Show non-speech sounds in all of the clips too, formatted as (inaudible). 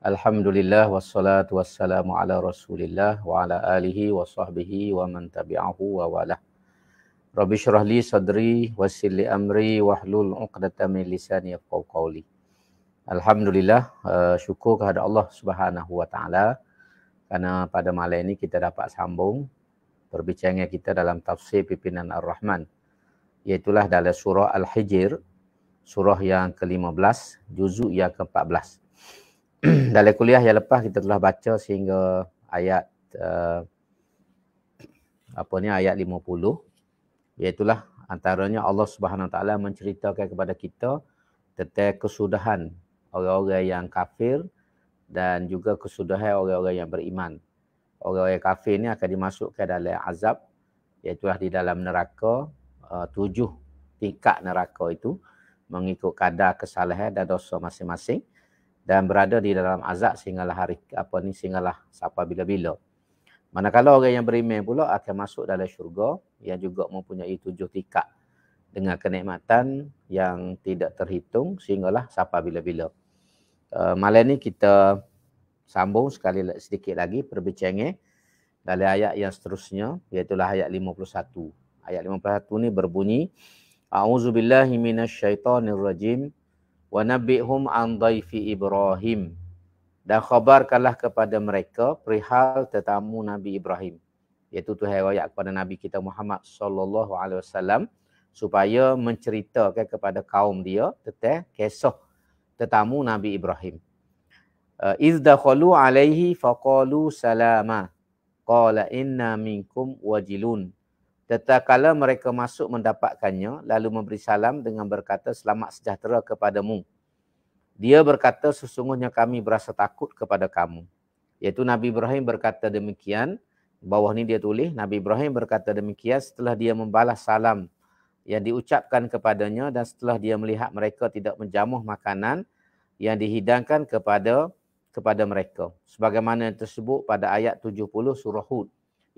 Alhamdulillah wassalatu wassalamu ala Rasulillah wa ala alihi wa sahbihi wa man tabi'ahu wa wala. Rabbi syrah li sadri wa silli amri wa hlul uqdata min lisani yafqaw qawli. Alhamdulillah uh, syukur kepada Allah Subhanahu wa taala karena pada malam ini kita dapat sambung perbincangan kita dalam tafsir pimpinan Ar-Rahman. Iaitulah dalam surah Al-Hijr, surah yang ke-15, juzuk yang ke-14. (clears throat) dalam kuliah yang lepas kita telah baca sehingga ayat uh, apa ni ayat 50 iaitu antaranya Allah Subhanahu Wa Taala menceritakan kepada kita tentang kesudahan orang-orang yang kafir dan juga kesudahan orang-orang yang beriman. Orang-orang kafir ni akan dimasukkan dalam azab iaitu di dalam neraka uh, tujuh tingkat neraka itu mengikut kadar kesalahan dan dosa masing-masing dan berada di dalam azab sehinggalah hari apa ni sehinggalah sampai bila-bila. Manakala orang yang beriman pula akan masuk dalam syurga yang juga mempunyai tujuh tingkat dengan kenikmatan yang tidak terhitung sehinggalah sampai bila-bila. Uh, malam ni kita sambung sekali sedikit lagi perbincangan dari ayat yang seterusnya iaitu ayat 51. Ayat 51 ni berbunyi A'udzubillahi minasyaitonirrajim rajim wa nabihum an dhaifi ibrahim dan khabarkanlah kepada mereka perihal tetamu Nabi Ibrahim iaitu Tuhan rakyat kepada Nabi kita Muhammad sallallahu alaihi wasallam supaya menceritakan kepada kaum dia tentang kisah tetamu Nabi Ibrahim uh, iz dakhalu alaihi faqalu salama qala inna minkum wajilun Tetakala mereka masuk mendapatkannya, lalu memberi salam dengan berkata, selamat sejahtera kepadamu. Dia berkata, sesungguhnya kami berasa takut kepada kamu. Iaitu Nabi Ibrahim berkata demikian, bawah ni dia tulis, Nabi Ibrahim berkata demikian setelah dia membalas salam yang diucapkan kepadanya dan setelah dia melihat mereka tidak menjamuh makanan yang dihidangkan kepada kepada mereka. Sebagaimana yang tersebut pada ayat 70 surah Hud.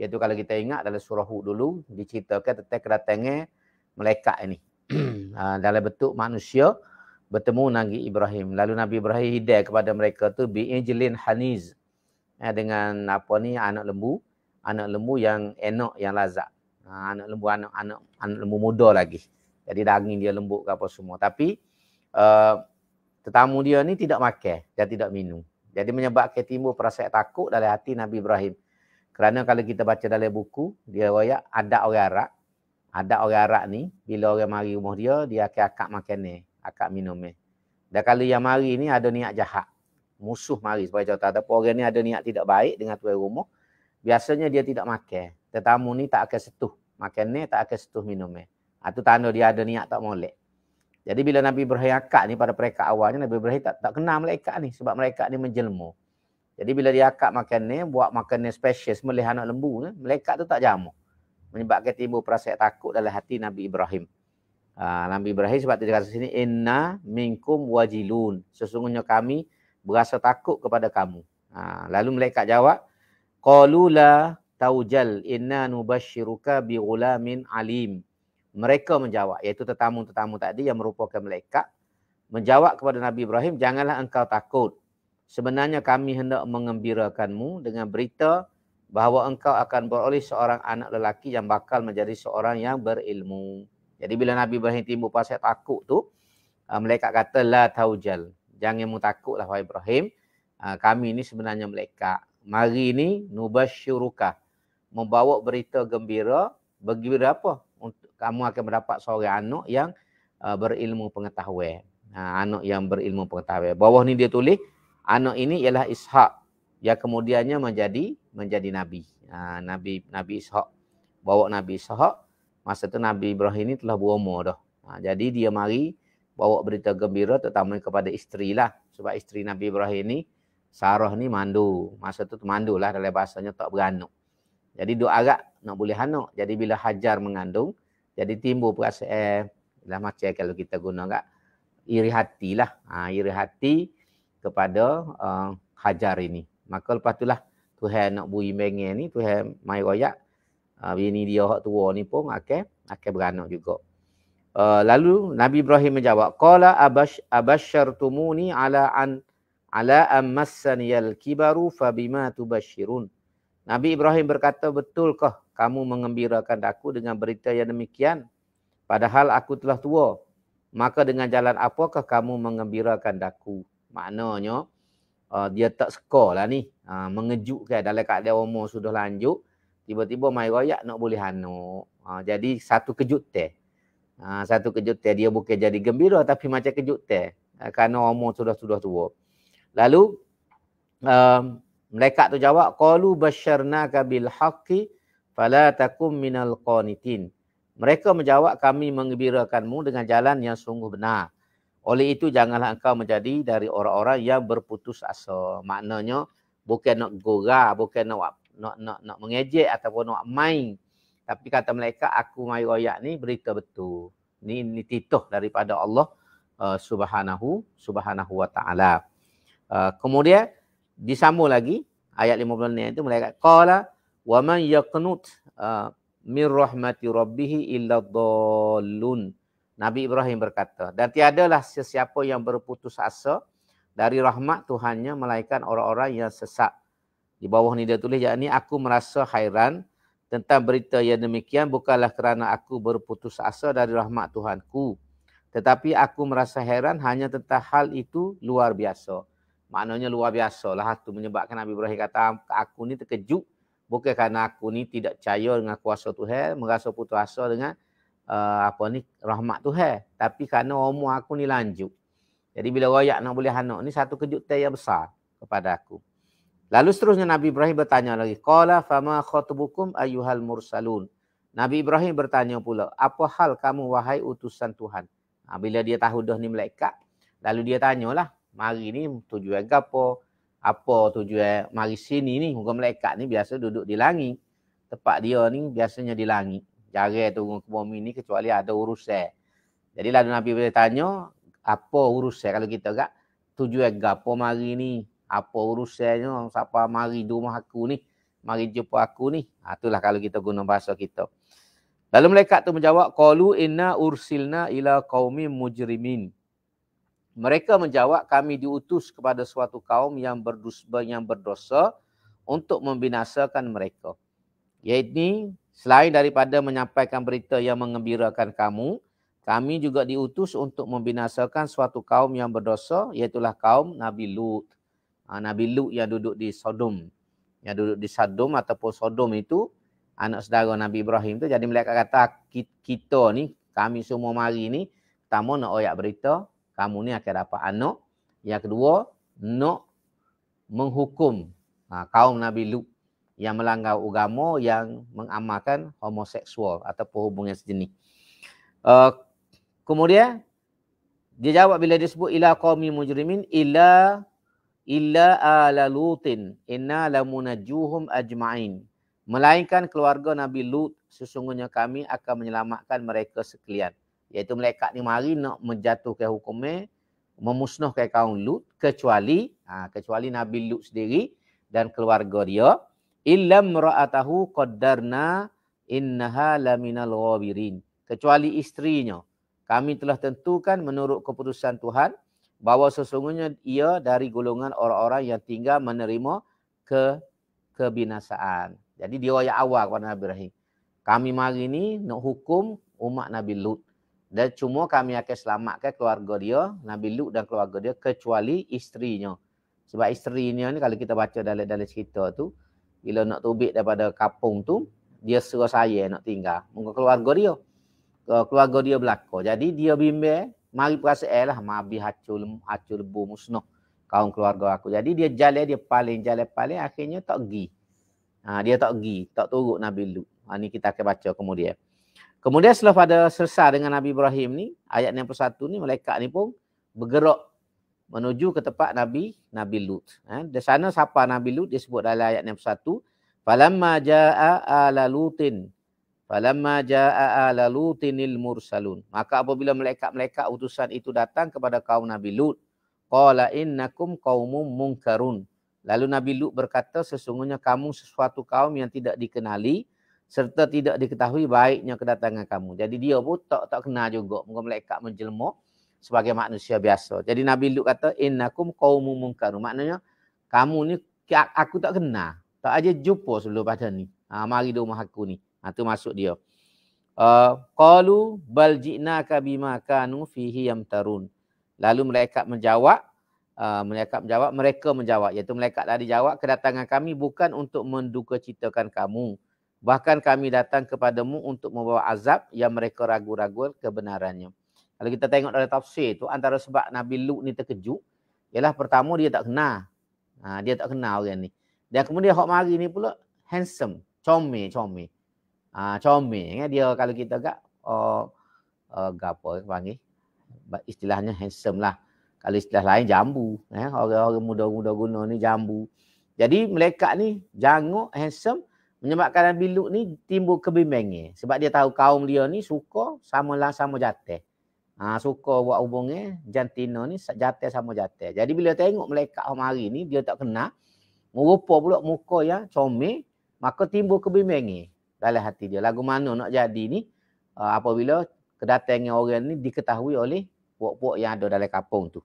Iaitu kalau kita ingat dalam surah Hud dulu diceritakan tentang kedatangan malaikat ini. (clears throat) Ah, dalam bentuk manusia bertemu Nabi Ibrahim. Lalu Nabi Ibrahim hidai kepada mereka tu bi injilin haniz. Ah, dengan apa ni anak lembu, anak lembu yang enak yang lazat. Ah, anak lembu anak anak anak lembu muda lagi. Jadi daging dia lembut ke apa semua. Tapi uh, tetamu dia ni tidak makan dan tidak minum. Jadi menyebabkan timbul perasaan takut dalam hati Nabi Ibrahim. Kerana kalau kita baca dalam buku, dia royak ada orang Arab. Ada orang Arab ni, bila orang mari rumah dia, dia akan akak makan ni, akak minum ni. Dan kalau yang mari ni ada niat jahat. Musuh mari supaya cerita. Ataupun orang ni ada niat tidak baik dengan tuan rumah. Biasanya dia tidak makan. Tetamu ni tak akan setuh. Makan ni tak akan setuh minum ni. Itu ha, tanda dia ada niat tak molek. Jadi bila Nabi Ibrahim akak ni pada perekat awalnya, Nabi Ibrahim tak, tak kenal mereka ni. Sebab mereka ni menjelmur. Jadi bila dia akak makan ni, buat makan ni special, semelih anak lembu ni, melekat tu tak jamu, Menyebabkan timbul perasaan takut dalam hati Nabi Ibrahim. Ha, Nabi Ibrahim sebab tu dia kata sini, Inna minkum wajilun. Sesungguhnya kami berasa takut kepada kamu. Ha, lalu melekat jawab, Qalula taujal inna nubashiruka bi alim. Mereka menjawab, iaitu tetamu-tetamu tadi yang merupakan malaikat menjawab kepada Nabi Ibrahim, janganlah engkau takut. Sebenarnya kami hendak mengembirakanmu dengan berita bahawa engkau akan beroleh seorang anak lelaki yang bakal menjadi seorang yang berilmu. Jadi bila Nabi Ibrahim timbul pasal takut tu, ah, mereka kata la taujal. Jangan mu takutlah wahai Ibrahim. Ah, kami ini sebenarnya mereka. Mari ini nubasyuruka. Membawa berita gembira. Bagi berapa? Kamu akan mendapat seorang anak yang ah, berilmu pengetahuan. Anak yang berilmu pengetahuan. Bawah ni dia tulis anak ini ialah Ishak yang kemudiannya menjadi menjadi nabi. Ha, nabi Nabi Ishak bawa Nabi Ishak masa tu Nabi Ibrahim ini telah berumur dah. Ha, jadi dia mari bawa berita gembira terutama kepada isteri lah. Sebab isteri Nabi Ibrahim ini Sarah ni mandu. Masa tu mandu lah dalam bahasanya tak beranak. Jadi dua agak nak boleh anak. Jadi bila Hajar mengandung, jadi timbul perasaan. Eh, lah macam kalau kita guna kat iri hati lah. Ha, iri hati kepada uh, Hajar ini. Maka lepas itulah Tuhan nak bui mengen ni, Tuhan mai royak. Uh, eh, ini dia hak tua ni pun akan akan beranak juga. Uh, lalu Nabi Ibrahim menjawab, qala abash abashartumuni ala an ala ammasaniyal kibaru fabima tubashirun. Nabi Ibrahim berkata, betulkah kamu mengembirakan aku dengan berita yang demikian? Padahal aku telah tua. Maka dengan jalan apakah kamu mengembirakan daku? Maknanya uh, dia tak sekolah lah ni. Uh, mengejutkan dalam keadaan umur sudah lanjut. Tiba-tiba mai royak nak boleh hanuk. Uh, jadi satu kejut teh. Uh, satu kejut teh. Dia bukan jadi gembira tapi macam kejut teh. Uh, kerana umur sudah-sudah tua. Lalu um, mereka tu jawab. Qalu basyarnaka kabil haqqi fala takum minal qanitin. Mereka menjawab kami mengembirakanmu dengan jalan yang sungguh benar. Oleh itu janganlah engkau menjadi dari orang-orang yang berputus asa. Maknanya bukan nak gora, bukan nak nak nak, nak mengejek ataupun nak main. Tapi kata mereka aku mai royak ni berita betul. Ni ni titah daripada Allah uh, Subhanahu Subhanahu wa taala. Uh, kemudian disambung lagi ayat 50 ni itu mereka qala wa man yaqnut uh, min rahmati rabbih illa dhallun. Nabi Ibrahim berkata, dan tiadalah sesiapa yang berputus asa dari rahmat Tuhannya melainkan orang-orang yang sesat. Di bawah ni dia tulis, yakni aku merasa hairan tentang berita yang demikian bukanlah kerana aku berputus asa dari rahmat Tuhanku. Tetapi aku merasa heran hanya tentang hal itu luar biasa. Maknanya luar biasa lah. Itu menyebabkan Nabi Ibrahim kata, aku ni terkejut. Bukan kerana aku ni tidak percaya dengan kuasa Tuhan, merasa putus asa dengan uh, apa ni rahmat Tuhan. Tapi kerana umur aku ni lanjut. Jadi bila royak nak boleh anak ni satu kejutan yang besar kepada aku. Lalu seterusnya Nabi Ibrahim bertanya lagi, "Qala fama khatubukum ayyuhal mursalun?" Nabi Ibrahim bertanya pula, "Apa hal kamu wahai utusan Tuhan?" Ha, bila dia tahu dah ni malaikat, lalu dia tanyalah, "Mari ni tujuan gapo? Apa tujuan mari sini ni? muka malaikat ni biasa duduk di langit. Tempat dia ni biasanya di langit jarang turun ke bumi ni kecuali ada urusan. Jadi lalu Nabi boleh tanya, apa urusan kalau kita agak tujuan gapo mari ni? Apa urusannya siapa mari di rumah aku ni? Mari jumpa aku ni. Ha, itulah kalau kita guna bahasa kita. Lalu malaikat tu menjawab, "Qalu inna ursilna ila qaumi mujrimin." Mereka menjawab, "Kami diutus kepada suatu kaum yang berdusta yang berdosa untuk membinasakan mereka." Yaitu Selain daripada menyampaikan berita yang mengembirakan kamu, kami juga diutus untuk membinasakan suatu kaum yang berdosa, iaitulah kaum Nabi Lut. Ah, Nabi Lut yang duduk di Sodom. Yang duduk di Sodom ataupun Sodom itu, anak saudara Nabi Ibrahim itu. Jadi mereka kata, kita ni, kami semua mari ni, pertama nak oyak berita, kamu ni akan dapat anak. Yang kedua, nak menghukum ah, kaum Nabi Lut yang melanggar agama yang mengamalkan homoseksual atau perhubungan sejenis. Uh, kemudian dia jawab bila dia sebut ila qaumi mujrimin ila illa ala lutin inna lamunajuhum ajma'in melainkan keluarga Nabi Lut sesungguhnya kami akan menyelamatkan mereka sekalian iaitu malaikat ni mari nak menjatuhkan hukumnya memusnahkan kaum Lut kecuali ha, kecuali Nabi Lut sendiri dan keluarga dia illam ra'atahu qaddarna innaha laminal ghabirin kecuali isterinya. kami telah tentukan menurut keputusan Tuhan bahawa sesungguhnya ia dari golongan orang-orang yang tinggal menerima ke kebinasaan jadi dia ayat awal kepada Nabi Ibrahim kami mari ni nak hukum umat Nabi Lut dan cuma kami akan selamatkan keluarga dia Nabi Lut dan keluarga dia kecuali isterinya. sebab isterinya ni kalau kita baca dalam dalam cerita tu bila nak tubik daripada kapung tu dia suruh saya nak tinggal muka keluarga dia ke keluarga dia belaka jadi dia bimbel mari perasaan eh lah mabih hacul hacul bu musnah kaum keluarga aku jadi dia jalan dia paling jalan paling akhirnya tak gi ha, dia tak gi tak turut nabi lu ha, ni kita akan baca kemudian kemudian setelah pada selesai dengan nabi ibrahim ni ayat 61 ni malaikat ni pun bergerak menuju ke tempat nabi Nabi Lut. Eh, di sana siapa Nabi Lut disebut dalam ayat 61. Falamma ja'a ala lutin. Falamma ja'a ala lutinil mursalun. Maka apabila malaikat-malaikat utusan itu datang kepada kaum Nabi Lut. Qala innakum qawmum mungkarun. Lalu Nabi Lut berkata sesungguhnya kamu sesuatu kaum yang tidak dikenali serta tidak diketahui baiknya kedatangan kamu. Jadi dia pun tak tak kenal juga. Mungkin malaikat menjelma sebagai manusia biasa. Jadi Nabi Lut kata innakum qaumun munkarun. Maknanya kamu ni aku tak kenal. Tak aja jumpa sebelum pada ni. Ha, mari di rumah aku ni. Ha, tu masuk dia. Uh, Qalu bal ji'naka bima kanu fihi yamtarun. Lalu mereka menjawab uh, mereka menjawab mereka menjawab iaitu mereka tadi jawab kedatangan kami bukan untuk menduka citakan kamu bahkan kami datang kepadamu untuk membawa azab yang mereka ragu-ragu kebenarannya. Kalau kita tengok dalam tafsir tu antara sebab Nabi Lut ni terkejut ialah pertama dia tak kenal. Ha, dia tak kenal orang ni. Dan kemudian hok mari ni pula handsome, comel, comel. Ah ha, comel kan dia kalau kita agak uh, uh, gapo panggil istilahnya handsome lah. Kalau istilah lain jambu, eh orang-orang muda-muda guna ni jambu. Jadi melekat ni janguk handsome menyebabkan Nabi Lut ni timbul kebimbangan sebab dia tahu kaum dia ni suka sama lah sama jatuh. Ha, suka buat hubungi jantina ni jatah sama jatah. Jadi bila tengok melekat hari hari ni dia tak kenal. Merupa pula muka yang comel. Maka timbul kebimbingi dalam hati dia. Lagu mana nak jadi ni ha, apabila kedatangan orang ni diketahui oleh puak-puak yang ada dalam kapung tu.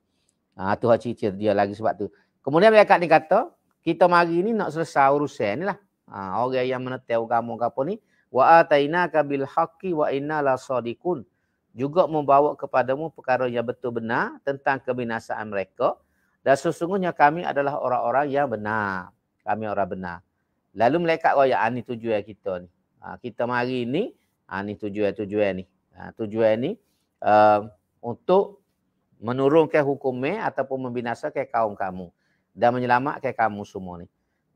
Ha, tu hak dia lagi sebab tu. Kemudian melekat ni kata kita mari ni nak selesai urusan ni lah. Ha, orang yang menetap agama kapo ni wa atainaka bil haqqi la sadiqun juga membawa kepadamu perkara yang betul benar tentang kebinasaan mereka dan sesungguhnya kami adalah orang-orang yang benar. Kami orang benar. Lalu melekat kau yang ini tujuan kita ni. Ha, kita mari ni, ha, ni tujuan tujuan ni. Ha, tujuan ni um, untuk menurunkan hukumnya ataupun membinasakan kaum kamu dan menyelamatkan kamu semua ni.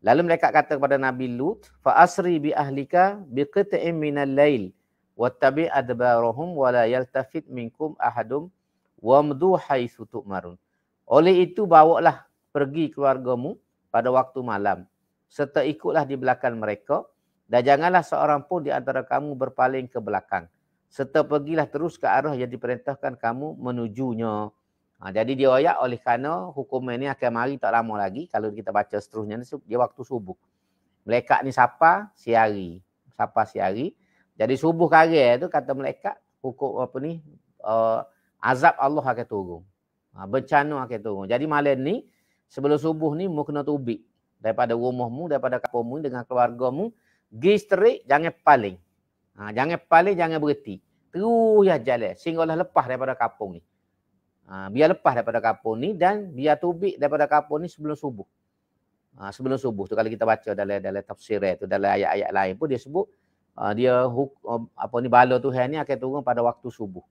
Lalu mereka kata kepada Nabi Lut, fa asri bi ahlika bi qita'in minal lail wattabi adbarahum wa la yaltafit minkum ahadum wa wamdu haitsu tumarun oleh itu bawalah pergi keluargamu pada waktu malam serta ikutlah di belakang mereka dan janganlah seorang pun di antara kamu berpaling ke belakang serta pergilah terus ke arah yang diperintahkan kamu menujunya ha, jadi dia oleh kerana hukum ini akan mari tak lama lagi kalau kita baca seterusnya dia waktu subuh Melekat ni siapa? Siari. Siapa siari? Jadi subuh kare tu kata malaikat hukum apa ni uh, azab Allah akan turun. Ha, bencana akan turun. Jadi malam ni sebelum subuh ni mu kena tubik daripada rumahmu, daripada kampungmu dengan keluargamu, gi straight jangan paling. Ha, jangan paling, jangan berhenti. Terus ya jalan singgahlah lepas daripada kampung ni. Ha, biar lepas daripada kampung ni dan biar tubik daripada kampung ni sebelum subuh. Ha, sebelum subuh tu kalau kita baca dalam dalam tafsir tu dalam ayat-ayat lain pun dia sebut Ah, dia huk um, apa ni bala Tuhan ni akan turun pada waktu subuh.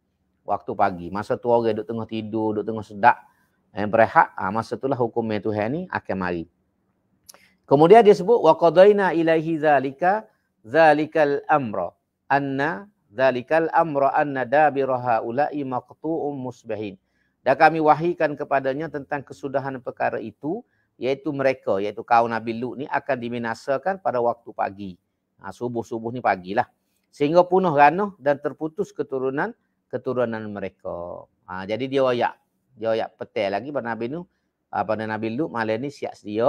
Waktu pagi. Masa tu orang duduk tengah tidur, duduk tengah sedak, eh, berehat, ha, masa itulah hukum Tuhan ni akan mari. Kemudian dia sebut wa qadaina ilaihi zalika zalikal amra anna zalikal amra anna dabiraha ulai maqtu'um musbihin. Dan kami wahikan kepadanya tentang kesudahan perkara itu iaitu mereka iaitu kaum Nabi Lut ni akan diminasakan pada waktu pagi ha, subuh-subuh ni pagi lah Sehingga punah ranuh dan terputus keturunan keturunan mereka. Ha, jadi dia wayak. Dia wayak petai lagi pada Nabi Nuh. Ha, pada Nabi nuh malam ni siap sedia.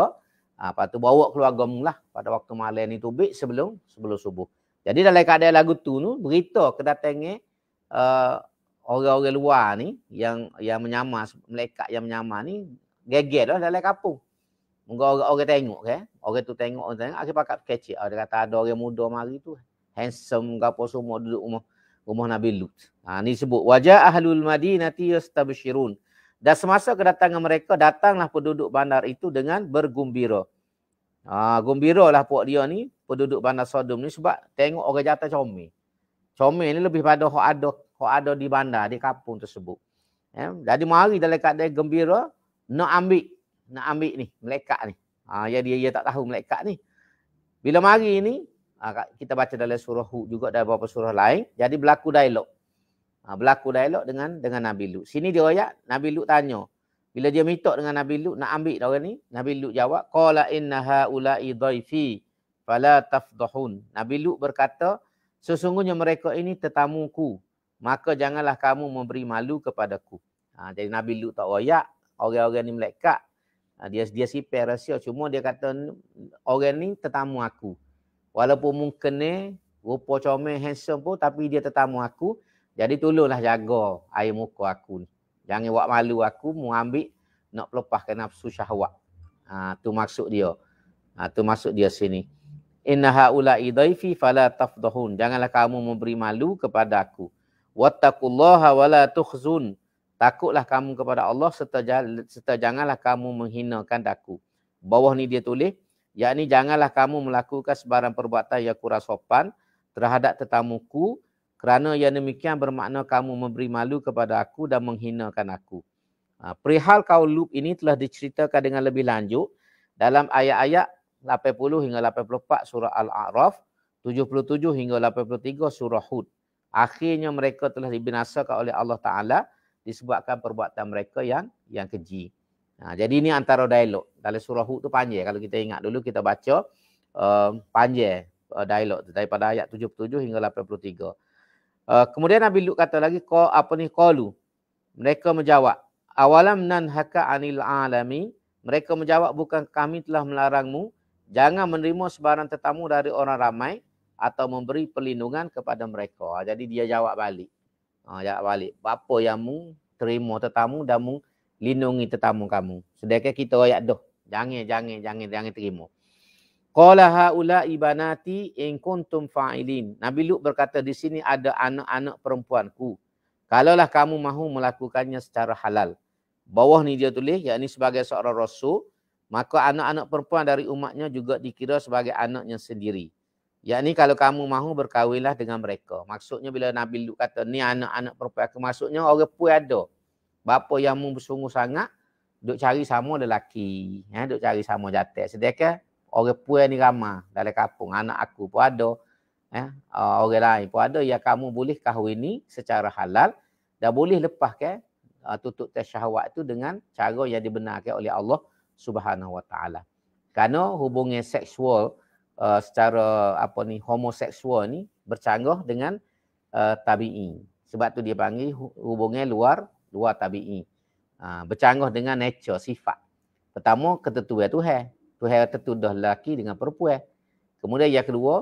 Ha, lepas tu bawa keluarga mulah pada waktu malam ni tubik sebelum sebelum subuh. Jadi dalam keadaan lagu tu nu berita kedatangnya ha, uh, orang-orang luar ni yang yang menyamar malaikat yang menyamar ni gegel lah dalam kapung. Moga orang, orang tengok ke. Okay? Orang tu tengok, orang tengok. Akhir pakat kecil. Ada ah, kata ada orang muda mari tu. Handsome ke apa semua duduk rumah. Rumah Nabi Lut. Ha, ni sebut. Wajah ahlul madinati yastabshirun. Dan semasa kedatangan mereka, datanglah penduduk bandar itu dengan bergumbira. Ha, ah, gumbira lah puak dia ni, penduduk bandar Sodom ni sebab tengok orang jatuh comel. Comel ni lebih pada orang ada, orang ada di bandar, di kampung tersebut. Ya? Jadi mari dalam keadaan gembira, nak ambil nak ambil ni melekat ni. Ha ya dia dia ya tak tahu melekat ni. Bila mari ni ha, kita baca dalam surah Hud juga dalam beberapa surah lain jadi berlaku dialog. Ha, berlaku dialog dengan dengan Nabi Lut. Sini dia royak Nabi Lut tanya bila dia minta dengan Nabi Lut nak ambil dia orang ni, Nabi Lut jawab, "Qala inna haula'i dhaifi fala tafdahun." Nabi Lut berkata, "Sesungguhnya mereka ini tetamuku, maka janganlah kamu memberi malu kepadaku." Ha, jadi Nabi Lut tak royak, orang-orang ni melekat, Ah, dia dia sipir rahsia cuma dia kata orang ni tetamu aku walaupun mungkin ni rupa comel handsome pun tapi dia tetamu aku jadi tolonglah jaga air muka aku ni jangan buat malu aku mau ambil nak pelepaskan nafsu syahwat ha, tu maksud dia ha, tu maksud dia sini inna haulai idaifi fala tafdahun janganlah kamu memberi malu kepada aku wattaqullaha wala tukhzun takutlah kamu kepada Allah serta, serta janganlah kamu menghinakan daku. Bawah ni dia tulis, yakni janganlah kamu melakukan sebarang perbuatan yang kurang sopan terhadap tetamuku kerana yang demikian bermakna kamu memberi malu kepada aku dan menghinakan aku. Ha, perihal kau lup ini telah diceritakan dengan lebih lanjut dalam ayat-ayat 80 hingga 84 surah Al-A'raf, 77 hingga 83 surah Hud. Akhirnya mereka telah dibinasakan oleh Allah Ta'ala disebabkan perbuatan mereka yang yang keji. Ha, jadi ini antara dialog. Dalam surah Hud tu panjang. Kalau kita ingat dulu kita baca uh, panjang uh, dialog tu. Daripada ayat 77 hingga 83. Uh, kemudian Nabi Luke kata lagi, Ko, apa ni kolu? Mereka menjawab, awalam nan haka anil alami. Mereka menjawab, bukan kami telah melarangmu. Jangan menerima sebarang tetamu dari orang ramai atau memberi perlindungan kepada mereka. Ha, jadi dia jawab balik. Ha, ah, jawab balik. Apa yang mu terima tetamu dan mu lindungi tetamu kamu. Sedekah kita ayat doh. Jangan, jangan, jangan, jangan terima. Qala haula ibanati in kuntum fa'ilin. Nabi Lut berkata di sini ada anak-anak perempuanku. Kalaulah kamu mahu melakukannya secara halal. Bawah ni dia tulis yakni sebagai seorang rasul, maka anak-anak perempuan dari umatnya juga dikira sebagai anaknya sendiri. Yakni kalau kamu mahu berkahwinlah dengan mereka. Maksudnya bila Nabi Lut kata ni anak-anak perempuan aku. Maksudnya orang pun ada. Bapa yang mu bersungguh sangat. Duk cari sama lelaki. Ya, duk cari sama jatik. Sedangkan orang pun ni ramah dari kapung Anak aku pun ada. Ya, orang lain pun ada. Ya kamu boleh kahwini secara halal. Dah boleh lepaskan ke? Ah, tutup tersyahwat tu dengan cara yang dibenarkan oleh Allah Subhanahu Wa Karena hubungan seksual uh, secara apa ni homoseksual ni bercanggah dengan uh, tabii. Sebab tu dia panggil hubungan luar luar tabii. Uh, bercanggah dengan nature sifat. Pertama ketentuan Tuhan. Tuhan tertuduh lelaki dengan perempuan. Kemudian yang kedua,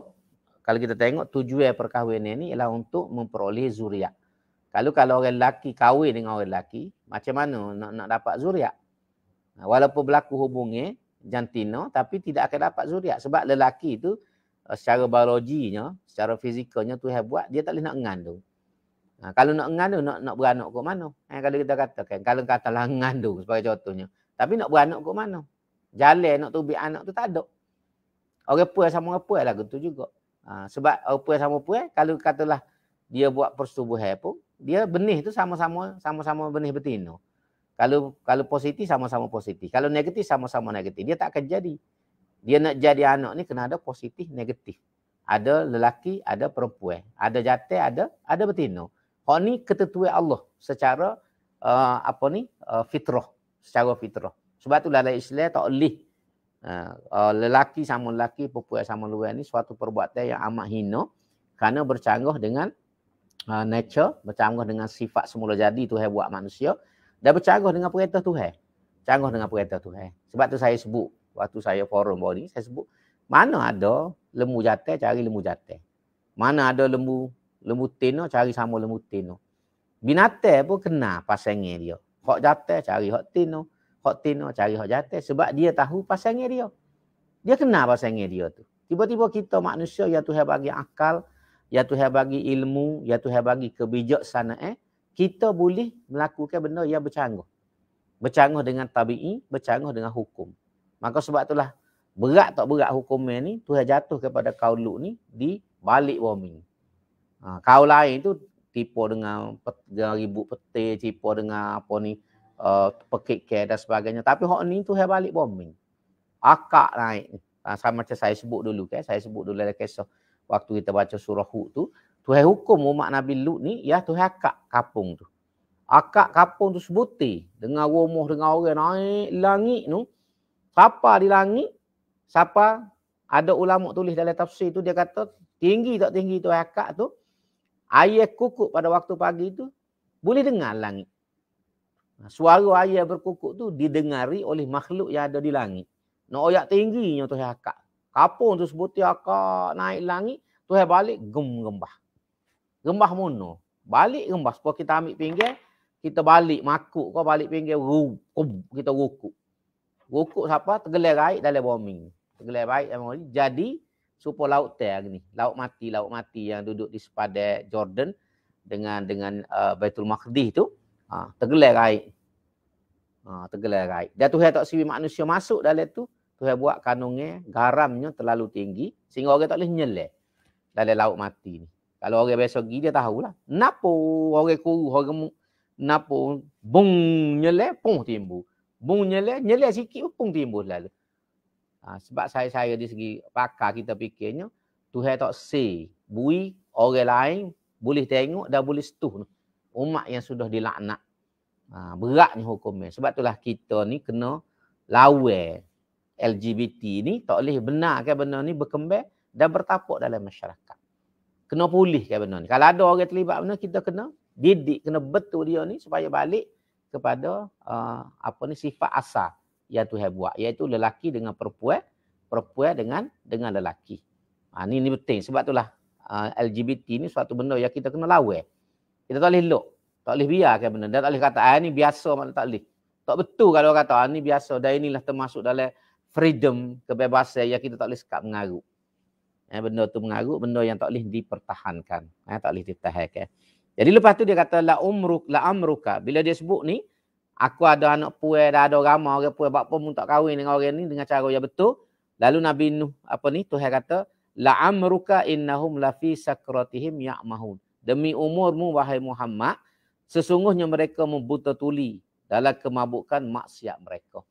kalau kita tengok tujuan perkahwinan ni ialah untuk memperoleh zuriat. Kalau kalau orang lelaki kahwin dengan orang lelaki, macam mana nak, nak dapat zuriat? Walaupun berlaku hubungan, jantina tapi tidak akan dapat zuriat sebab lelaki tu eh, secara biologinya, secara fizikalnya Tuhan buat dia tak boleh nak ngan tu. Ha, kalau nak ngan tu nak nak beranak ke mana? Ha, kalau kita katakan kalau kata lah ngan tu sebagai contohnya. Tapi nak beranak ke mana? Jalan nak tu tubi anak tu tak ada. Orang puas sama orang puas lagu tu juga. Ha, sebab orang puas sama puas kalau katalah dia buat persetubuhan pun dia benih tu sama-sama sama-sama benih betina. Kalau kalau positif sama-sama positif. Kalau negatif sama-sama negatif. Dia tak akan jadi. Dia nak jadi anak ni kena ada positif negatif. Ada lelaki, ada perempuan. Ada jatuh, ada ada betina. Hak ni ketetua Allah secara uh, apa ni? Uh, fitrah. Secara fitrah. Sebab tu dalam Islam tak boleh uh, uh, lelaki sama lelaki, perempuan sama perempuan ni suatu perbuatan yang amat hina kerana bercanggah dengan uh, nature, bercanggah dengan sifat semula jadi Tuhan buat manusia dah bercanggah dengan perintah Tuhan. Canggah dengan perintah Tuhan. Sebab tu saya sebut waktu saya forum bawah ni, saya sebut mana ada lembu jatah cari lembu jatah. Mana ada lembu lembu tino cari sama lembu tino. Binatang pun kena pasangnya dia. Hak jatah cari hak tino, hak tino cari hak jatah sebab dia tahu pasangnya dia. Dia kena pasangnya dia tu. Tiba-tiba kita manusia ya Tuhan bagi akal, ya Tuhan bagi ilmu, ya Tuhan bagi kebijaksanaan eh? kita boleh melakukan benda yang bercanggah. Bercanggah dengan tabi'i, bercanggah dengan hukum. Maka sebab itulah berat tak berat hukumnya ni, Tuhan jatuh kepada kaulu ni di balik bumi. Ha, kau lain tu tipu dengan, pet, ribu peti, tipu dengan apa ni, uh, pekik ke dan sebagainya. Tapi hak ni tu balik bumi. Akak naik Ha, sama macam saya sebut dulu kan. Saya sebut dulu dalam kisah waktu kita baca surah Hud tu. Tuhan hukum umat Nabi Lut ni, ya Tuhan akak kapung tu. Akak kapung tu sebuti. Dengar rumuh, dengar orang naik langit tu. Siapa di langit? Siapa? Ada ulama tulis dalam tafsir tu, dia kata tinggi tak tinggi tu akak tu. Ayah kukuk pada waktu pagi tu, boleh dengar langit. Ha, suara ayah berkukuk tu didengari oleh makhluk yang ada di langit. Nak no, oyak tingginya tu akak. Kapung tu sebuti akak naik langit, tu balik gem gembah rembah mono balik rembah sebab kita ambil pinggir kita balik makuk kau balik pinggir rukuk kita rukuk rukuk siapa tergelar raik dalam bombing tergelar raik dalam bombing jadi supo laut teh ni laut mati laut mati yang duduk di sepadan Jordan dengan dengan uh, Baitul Maqdis tu ha tergelar raik ha tergelar raik dia tuhan tak siwi manusia masuk dalam tu tuhan buat kanungnya garamnya terlalu tinggi sehingga orang tak boleh nyelah dalam laut mati ni kalau orang biasa pergi dia tahulah. Napo orang kuru, orang napo bung nyele pun timbu. Bung nyele, nyele sikit pun timbu lalu. Ha, sebab saya saya di segi pakar kita fikirnya Tuhan tak si, bui orang lain boleh tengok dan boleh setuh umat yang sudah dilaknat. Ha, ni hukumnya. Sebab itulah kita ni kena lawe LGBT ni tak boleh benarkan benda ni berkembang dan bertapuk dalam masyarakat kena pulihkan benda ni. Kalau ada orang terlibat benda kita kena didik, kena betul dia ni supaya balik kepada uh, apa ni sifat asal yang Tuhan buat iaitu lelaki dengan perempuan, perempuan dengan dengan lelaki. Ha ni ni penting sebab itulah uh, LGBT ni suatu benda yang kita kena lawan. Kita tak boleh elok, tak boleh biarkan benda. Dan tak boleh kata ah ni biasa mana tak boleh. Tak betul kalau kata ah ni biasa dan inilah termasuk dalam freedom kebebasan yang kita tak boleh sekat mengaruh eh, benda tu mengarut benda yang tak boleh dipertahankan eh, tak boleh dipertahankan eh. jadi lepas tu dia kata la umruk la amruka bila dia sebut ni aku ada anak puai dah ada ramai orang puai apa pun tak kahwin dengan orang ni dengan cara yang betul lalu nabi nuh apa ni tuhan kata la amruka innahum la fi sakratihim ya'mahun demi umurmu wahai Muhammad sesungguhnya mereka membuta tuli dalam kemabukan maksiat mereka.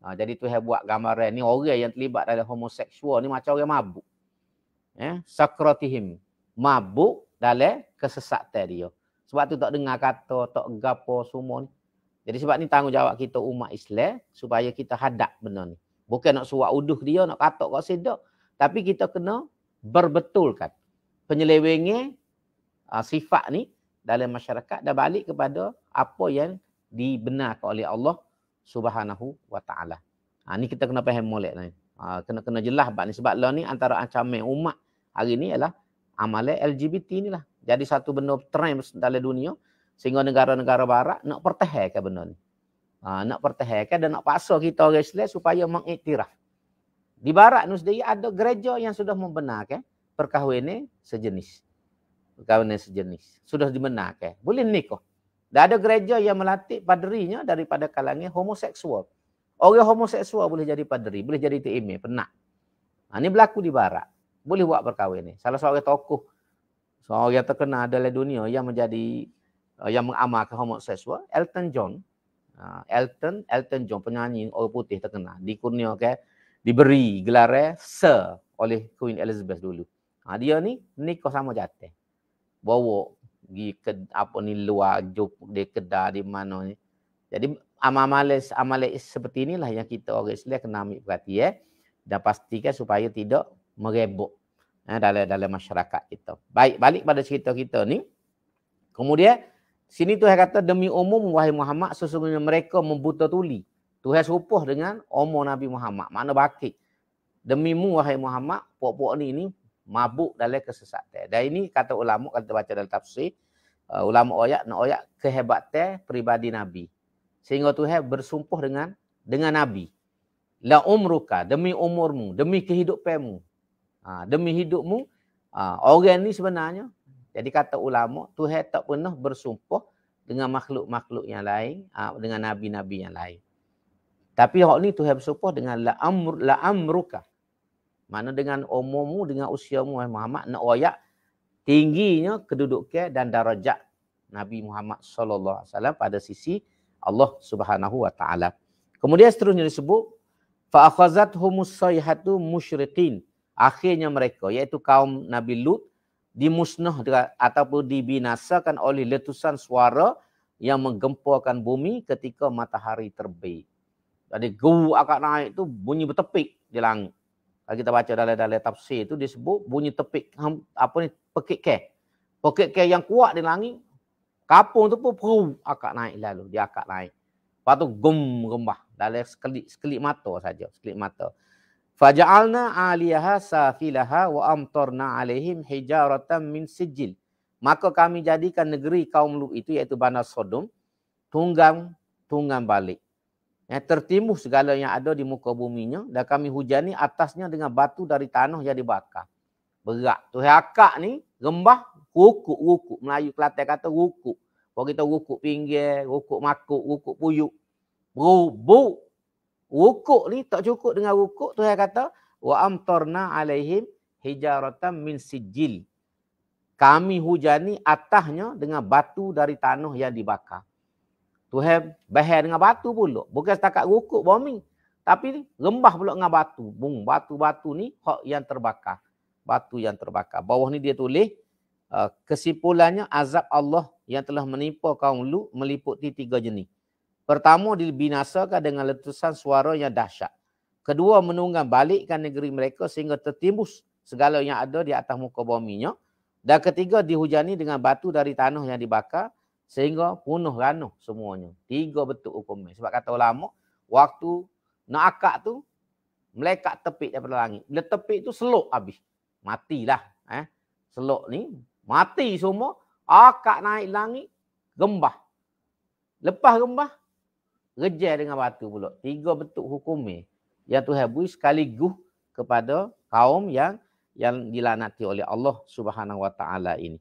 Ha, jadi tu saya buat gambaran ni orang yang terlibat dalam homoseksual ni macam orang mabuk eh, sakratihim mabuk dalam kesesatan dia sebab tu tak dengar kata tak gapo semua jadi sebab ni tanggungjawab kita umat Islam supaya kita hadap benda ni bukan nak suap uduh dia nak katok kau sedak tapi kita kena berbetulkan penyelewengnya uh, sifat ni dalam masyarakat dan balik kepada apa yang dibenarkan oleh Allah Subhanahu wa taala. Ha, ni kita kena faham molek ni. Ha, kena-kena jelas bab ni sebab law ni antara ancaman umat hari ni ialah amalan LGBT ni lah. Jadi satu benda trend dalam dunia sehingga negara-negara barat nak pertahankan benda ni. Ha, nak pertahankan dan nak paksa kita orang Islam supaya mengiktiraf. Di barat ni sendiri ada gereja yang sudah membenarkan perkahwinan sejenis. Perkahwinan sejenis. Sudah dibenarkan. Boleh nikah. Dan ada gereja yang melatih padrinya daripada kalangan homoseksual. Orang homoseksual boleh jadi paderi, boleh jadi TM, penat. Ha, ini berlaku di barat. Boleh buat perkahwinan. ni. Salah seorang tokoh seorang yang terkenal dalam dunia yang menjadi eh, yang mengamalkan homoseksual, Elton John. Ha, Elton, Elton John penyanyi orang putih terkenal. Dikurniakan, okay? diberi gelar eh, Sir oleh Queen Elizabeth dulu. Ha, dia ni nikah sama jatuh. Bawa pergi ke apa ni luar, jumpa di kedai di mana ni. Jadi amal-amal amal seperti inilah yang kita orang Islam kena ambil perhati eh. Dan pastikan supaya tidak merebuk eh, dalam dalam masyarakat kita. Baik, balik pada cerita kita ni. Kemudian sini Tuhan kata demi umum wahai Muhammad sesungguhnya mereka membuta tuli. Tuhan serupa dengan umur Nabi Muhammad. Mana baki? Demi mu wahai Muhammad, puak-puak ni ni mabuk dalam kesesatan. Dan ini kata ulama kata baca dalam tafsir, uh, ulama oyak nak oyak kehebatan pribadi Nabi sehingga Tuhan bersumpah dengan dengan Nabi. La umruka demi umurmu, demi kehidupanmu. Ha, demi hidupmu, ha, orang ni sebenarnya jadi kata ulama Tuhan tak pernah bersumpah dengan makhluk-makhluk yang lain, ha, dengan nabi-nabi yang lain. Tapi hak ni Tuhan bersumpah dengan la amru la amruka. Mana dengan umurmu, dengan usiamu Muhammad nak royak tingginya kedudukan dan darajat Nabi Muhammad sallallahu alaihi wasallam pada sisi Allah Subhanahu wa taala. Kemudian seterusnya disebut fa akhazathumus sayhatu musyriqin. Akhirnya mereka iaitu kaum Nabi Lut dimusnah ataupun dibinasakan oleh letusan suara yang menggemparkan bumi ketika matahari terbit. Jadi gu akak naik tu bunyi bertepik di langit. Kalau kita baca dalam dalam tafsir itu disebut bunyi tepik apa ni pekik ke. Pekik ke yang kuat di langit Kapung tu pun peru akak naik lalu. Dia akak naik. Lepas tu gum rembah. Dalam sekelip, sekelip mata saja. Sekelip mata. Faja'alna aliyaha safilaha wa amtorna alaihim hijaratan min sijil. Maka kami jadikan negeri kaum lu itu iaitu Bandar Sodom. Tunggang, tunggang balik. Ya, tertimbuh segala yang ada di muka buminya. Dan kami hujani atasnya dengan batu dari tanah yang dibakar. Berat. Tuhan akak ni Gembah, rukuk, rukuk. Melayu Kelantan kata rukuk. Kalau kita rukuk pinggir, rukuk makuk, rukuk puyuk. Rubuk. Rukuk ni tak cukup dengan rukuk. Tuhan kata, Wa amtorna alaihim hijaratan min sijil. Kami hujani atasnya dengan batu dari tanah yang dibakar. Tuhan beher dengan batu pula. Bukan setakat rukuk bombing. Tapi rembah pula dengan batu. Bung, batu-batu ni hak yang terbakar batu yang terbakar. Bawah ni dia tulis uh, kesimpulannya azab Allah yang telah menimpa kaum lu meliputi tiga jenis. Pertama dibinasakan dengan letusan suara yang dahsyat. Kedua menunggang balikkan negeri mereka sehingga tertimbus segala yang ada di atas muka buminya. Dan ketiga dihujani dengan batu dari tanah yang dibakar sehingga punuh ranuh semuanya. Tiga bentuk hukumnya. Sebab kata ulama waktu nak akak tu melekat tepi daripada langit. Bila tepi tu selok habis matilah eh selok ni mati semua akak naik langit gembah lepas gembah rejal dengan batu pula tiga bentuk hukum ni ya Tuhan beri sekaligus kepada kaum yang yang dilanati oleh Allah Subhanahu Wa Taala ini.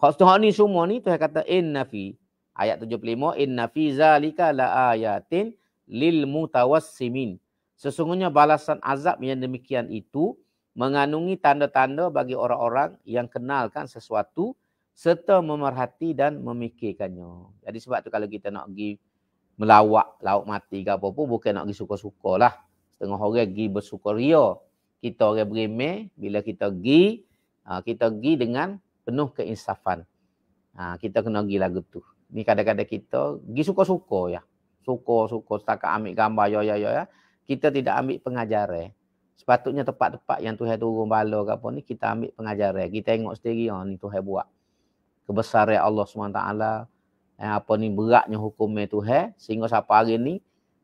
Khusus ni semua ni Tuhan kata inna fi ayat 75 inna fi zalika ayatin lil mutawassimin. Sesungguhnya balasan azab yang demikian itu menganungi tanda-tanda bagi orang-orang yang kenalkan sesuatu serta memerhati dan memikirkannya. Jadi sebab tu kalau kita nak pergi melawak lauk mati ke apa pun bukan nak pergi suka-suka lah. Setengah orang pergi bersukaria. Kita orang beremeh bila kita pergi, ha, kita pergi dengan penuh keinsafan. Ha, kita kena pergi lagu tu. Ni kadang-kadang kita pergi suka-suka ya. Suka-suka setakat ambil gambar ya ya ya. ya. Kita tidak ambil pengajaran. Eh. Sepatutnya tempat-tempat yang Tuhan turun bala ke apa ni kita ambil pengajaran. Kita tengok sendiri oh ni Tuhan buat. Kebesaran Allah SWT. Eh, apa ni beratnya hukumnya Tuhan sehingga siapa hari ni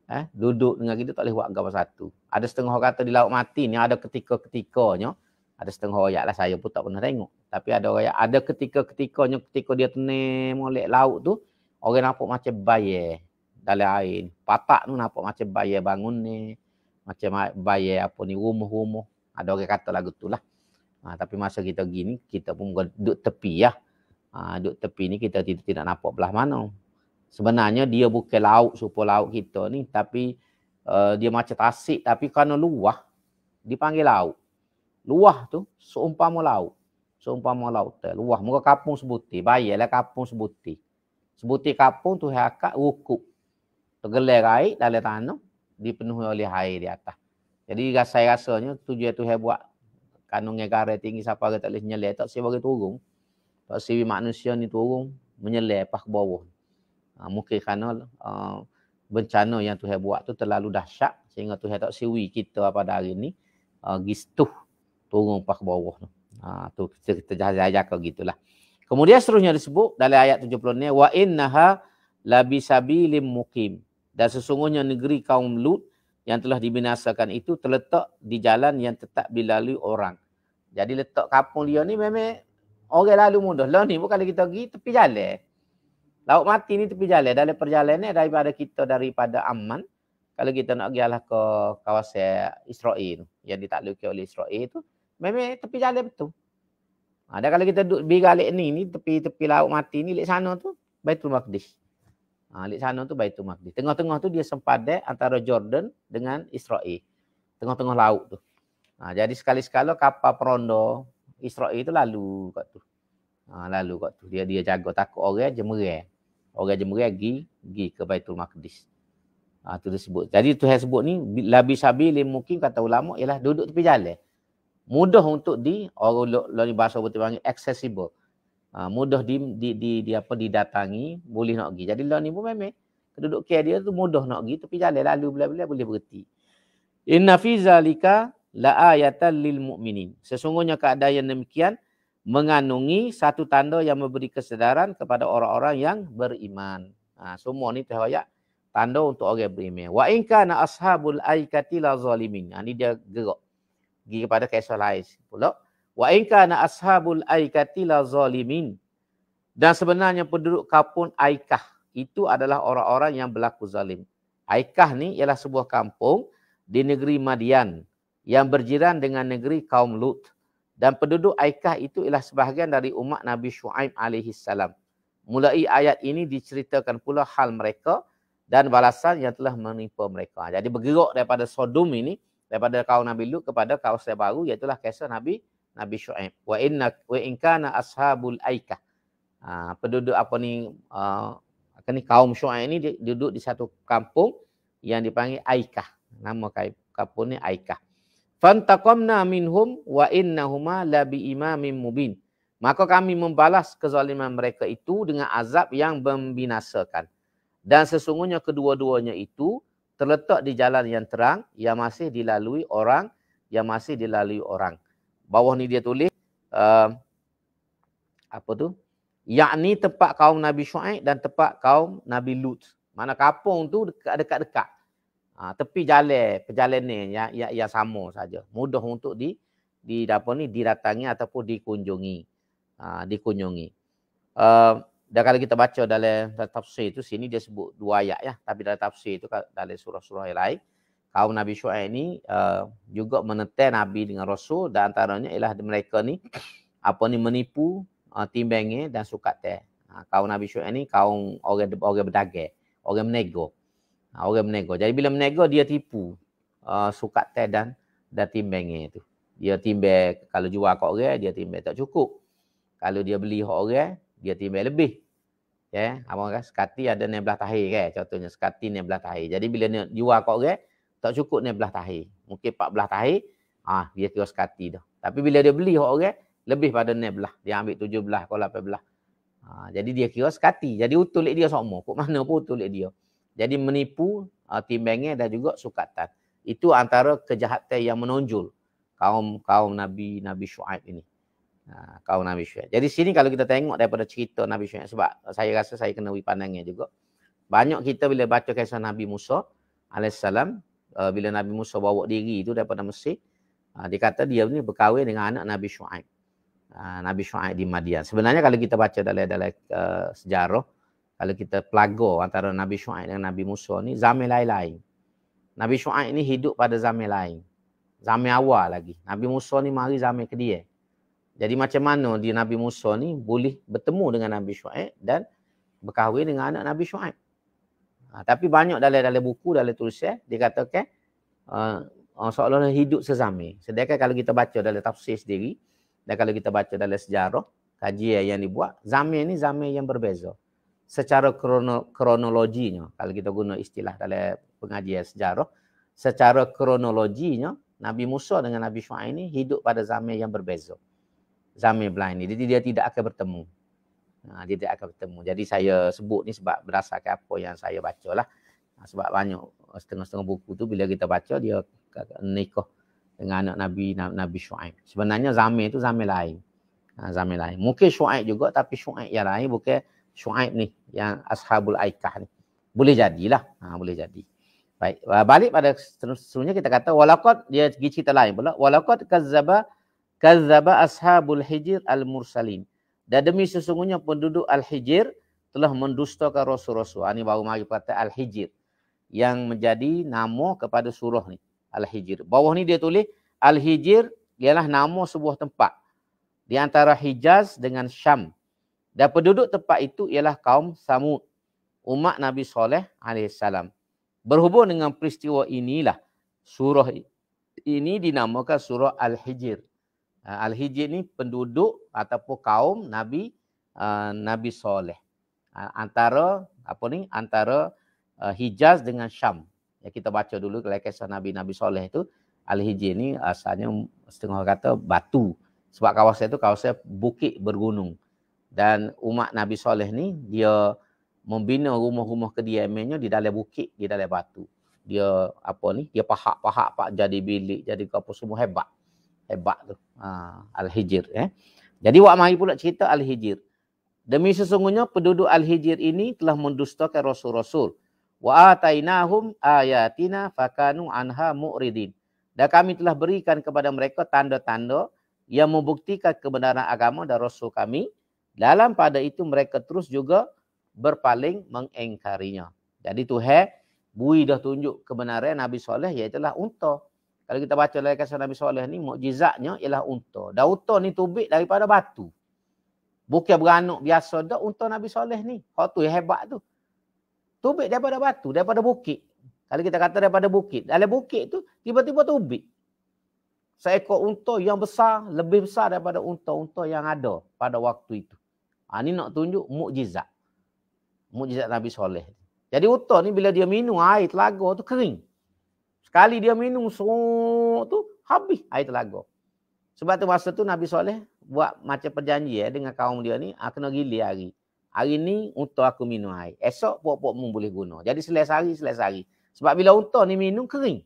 eh duduk dengan kita tak boleh buat agama satu. Ada setengah orang kata di laut mati ni ada ketika-ketikanya. Ada setengah orang lah saya pun tak pernah tengok. Tapi ada orang yang ada ketika-ketikanya ketika dia tenang molek laut tu orang nampak macam bayar dalam air. Patak tu nampak macam bayar bangun ni macam bayar apa ni rumah-rumah. Ada orang kata lagu tu lah. Ha, tapi masa kita gini kita pun duduk tepi ya. Ha, duduk tepi ni kita tidak, tidak nampak belah mana. Sebenarnya dia bukan lauk supaya lauk kita ni tapi uh, dia macam tasik tapi kerana luah dipanggil lauk. Luah tu seumpama lauk. Seumpama lauk tu. Luah muka kapung sebuti. Bayarlah kapung sebuti. Sebuti kapung tu hakak rukuk. Tergelar air dalam tanah dipenuhi oleh air di atas. Jadi saya rasanya tujuh itu saya buat kandung negara tinggi siapa kata tak boleh nyelih. Tak sebab kita turun. Tak sebab manusia ni turun menyelih apa ke bawah. Ha, mungkin kerana uh, bencana yang Tuhan buat tu terlalu dahsyat sehingga Tuhan tak siwi kita pada hari ini uh, ha, gistuh turun pas ke bawah tu. Ha, tu kita, kita jahat-jahat ke gitulah. Kemudian seterusnya disebut dalam ayat 70 ni wa innaha labisabilim mukim dan sesungguhnya negeri kaum Lut yang telah dibinasakan itu terletak di jalan yang tetap dilalui orang. Jadi letak kampung dia ni memang orang lalu mudah. Lah ni bukan kita pergi tepi jalan. Laut mati ni tepi jalan. Dari perjalanan ni daripada kita daripada aman. Kalau kita nak pergi ke kawasan Israel tu. Yang ditakluki oleh Israel tu. Memang tepi jalan betul. Ada ha, kalau kita duduk pergi ke ni ni. Tepi-tepi laut mati ni. Lek sana tu. baik Baitul Maqdis. Ha, lik sana tu Baitul Mahdi. Tengah-tengah tu dia sempadat antara Jordan dengan Israel. Tengah-tengah laut tu. Ha, jadi sekali-sekala kapal peronda Israel tu lalu kat tu. Ha, lalu kat tu. Dia dia jaga takut orang jemerai. Orang jemerai gi gi ke Baitul Maqdis. Ha, tu dia sebut. Jadi Tuhan sebut ni, Labi Sabi Lim Mukim kata ulama ialah duduk tepi jalan. Mudah untuk di, orang lo, ni bahasa betul-betul panggil, accessible. Ah, mudah di, di, di, di apa didatangi boleh nak pergi jadi lah ni pun memang penduduk ke dia tu mudah nak pergi tapi jalan lalu bila-bila boleh berhenti inna fi zalika la ayatan lil mu'minin sesungguhnya keadaan yang demikian mengandungi satu tanda yang memberi kesedaran kepada orang-orang yang beriman ha, semua ni teh tanda untuk orang beriman wa in kana ashabul aikati la zalimin ha, ni dia gerak pergi kepada kaisar lais pula wa in kana ashabul aikati la zalimin dan sebenarnya penduduk kampung Aikah itu adalah orang-orang yang berlaku zalim. Aikah ni ialah sebuah kampung di negeri Madian yang berjiran dengan negeri kaum Lut. Dan penduduk Aikah itu ialah sebahagian dari umat Nabi Shu'aib alaihi salam. Mulai ayat ini diceritakan pula hal mereka dan balasan yang telah menimpa mereka. Jadi bergerak daripada Sodom ini, daripada kaum Nabi Lut kepada kaum saya baru, iaitulah kisah Nabi Nabi Shu'aib. Wa inna wa in kana ashabul aikah. Ha, penduduk apa ni uh, apa ni kaum Shu'aib ni duduk di satu kampung yang dipanggil Aikah. Nama kampung ni Aikah. Fantaqamna minhum wa innahuma la bi imamin mubin. Maka kami membalas kezaliman mereka itu dengan azab yang membinasakan. Dan sesungguhnya kedua-duanya itu terletak di jalan yang terang yang masih dilalui orang yang masih dilalui orang bawah ni dia tulis uh, apa tu yakni tempat kaum Nabi Syuaib dan tempat kaum Nabi Lut. Mana kampung tu dekat dekat Ha, tepi jalan perjalanan yang yang, yang ya sama saja. Mudah untuk di di apa ni didatangi ataupun dikunjungi. Ha, dikunjungi. Uh, dan kalau kita baca dalam, dalam tafsir itu sini dia sebut dua ayat ya, tapi dalam tafsir itu dalam surah-surah yang lain kaum Nabi Shu'aib ni uh, juga menentang Nabi dengan Rasul dan antaranya ialah mereka ni apa ni menipu uh, eh, timbangnya dan suka teh. Ha, kaum Nabi Shu'aib ni kaum orang orang berdagang, orang menego. Ha, orang menego. Jadi bila menego dia tipu uh, eh, suka teh dan dan timbangnya tu. Dia timbang kalau jual kat orang dia timbang tak cukup. Kalau dia beli hak orang dia timbang lebih. Ya, yeah. apa sekati ada 16 tahir kan contohnya sekati 16 tahir. Jadi bila dia jual kat orang tak cukup ni belah tahir. Mungkin belah tahir, ah dia kira kati. dah. Tapi bila dia beli orang, okay, lebih pada ni belah. Dia ambil tujuh belah, kalau 18. Ah, jadi dia kira sekati. Jadi utul dia semua. Kok mana pun utul dia. Jadi menipu uh, ha, timbangnya dan juga sukatan. Itu antara kejahatan yang menonjol kaum kaum Nabi Nabi Shu'aib ini. Ha, kaum Nabi Shu'aib. Jadi sini kalau kita tengok daripada cerita Nabi Shu'aib sebab saya rasa saya kena wipandangnya juga. Banyak kita bila baca kisah Nabi Musa alaihissalam uh, bila Nabi Musa bawa diri tu daripada Mesir, uh, dia kata dia ni berkahwin dengan anak Nabi Shu'aib. Uh, Nabi Shu'aib di Madian. Sebenarnya kalau kita baca dalam dalam uh, sejarah, kalau kita pelago antara Nabi Shu'aib dengan Nabi Musa ni zaman lain-lain. Nabi Shu'aib ni hidup pada zaman lain. Zaman awal lagi. Nabi Musa ni mari zaman ke dia. Jadi macam mana dia Nabi Musa ni boleh bertemu dengan Nabi Shu'aib dan berkahwin dengan anak Nabi Shu'aib. Ha, tapi banyak dalam dalam buku, dalam tulisan, eh, dia kata okay, uh, eh, uh, eh, seolah-olah hidup sezamir. Sedangkan kalau kita baca dalam tafsir sendiri, dan kalau kita baca dalam sejarah, kajian yang dibuat, zamir ni zamir yang berbeza. Secara krono, kronologinya, kalau kita guna istilah dalam pengajian sejarah, secara kronologinya, Nabi Musa dengan Nabi Syuaib ini hidup pada zamir yang berbeza. Zamir blind ini. Jadi dia tidak akan bertemu. Ha, dia tidak akan bertemu. Jadi saya sebut ni sebab berdasarkan apa yang saya baca lah. Ha, sebab banyak setengah-setengah buku tu bila kita baca dia nikah dengan anak Nabi Nabi Shu'aib. Sebenarnya zamir tu zamir lain. Ha, zamir lain. Mungkin Shu'aib juga tapi Shu'aib yang lain bukan Shu'aib ni yang Ashabul Aikah ni. Boleh jadilah. Ha, boleh jadi. Baik. Balik pada seterusnya kita kata walaqad dia cerita lain pula. Walaqad kazzaba kazzaba Ashabul Hijr al-Mursalin. Dan demi sesungguhnya penduduk Al-Hijir telah mendustakan Rasul-Rasul. Ini ah, baru mari kata Al-Hijir. Yang menjadi nama kepada surah ni. Al-Hijir. Bawah ni dia tulis. Al-Hijir ialah nama sebuah tempat. Di antara Hijaz dengan Syam. Dan penduduk tempat itu ialah kaum Samud. Umat Nabi Soleh AS. Berhubung dengan peristiwa inilah. Surah ini dinamakan surah Al-Hijir. Ah, Al-Hijr ni penduduk ataupun kaum Nabi uh, Nabi Soleh. Uh, antara apa ni? Antara uh, Hijaz dengan Syam. Ya kita baca dulu kisah Nabi Nabi Soleh itu Al-Hijr ni asalnya setengah kata batu. Sebab kawasan itu kawasan bukit bergunung. Dan umat Nabi Soleh ni dia membina rumah-rumah kediamannya di dalam bukit, di dalam batu. Dia apa ni? Dia pahak-pahak pak jadi bilik, jadi apa semua hebat hebat tu. Ha, Al-Hijr. Eh. Jadi Wak Mahi pula cerita Al-Hijr. Demi sesungguhnya penduduk Al-Hijr ini telah mendustakan Rasul-Rasul. Wa atainahum ayatina fakanu anha mu'ridin. Dan kami telah berikan kepada mereka tanda-tanda yang membuktikan kebenaran agama dan Rasul kami. Dalam pada itu mereka terus juga berpaling mengengkarinya. Jadi tu he, bui dah tunjuk kebenaran Nabi Soleh iaitu lah unta. Kalau kita baca lagi kisah Nabi Saleh ni, mukjizatnya ialah unta. Dan unta ni tubik daripada batu. Bukan beranak biasa dah unta Nabi Saleh ni. Hak tu yang hebat tu. Tubik daripada batu, daripada bukit. Kalau kita kata daripada bukit, dalam bukit tu tiba-tiba tubik. Seekor unta yang besar, lebih besar daripada unta-unta yang ada pada waktu itu. Ha, ini nak tunjuk mukjizat. Mukjizat Nabi Saleh. Jadi unta ni bila dia minum air telaga tu kering. Kali dia minum serok tu, habis air telaga. Sebab tu masa tu Nabi Soleh buat macam perjanji eh, dengan kaum dia ni, ah, kena gili hari. Hari ni untuk aku minum air. Esok puak-puak mu boleh guna. Jadi selesai hari, selesai hari. Sebab bila untuk ni minum kering.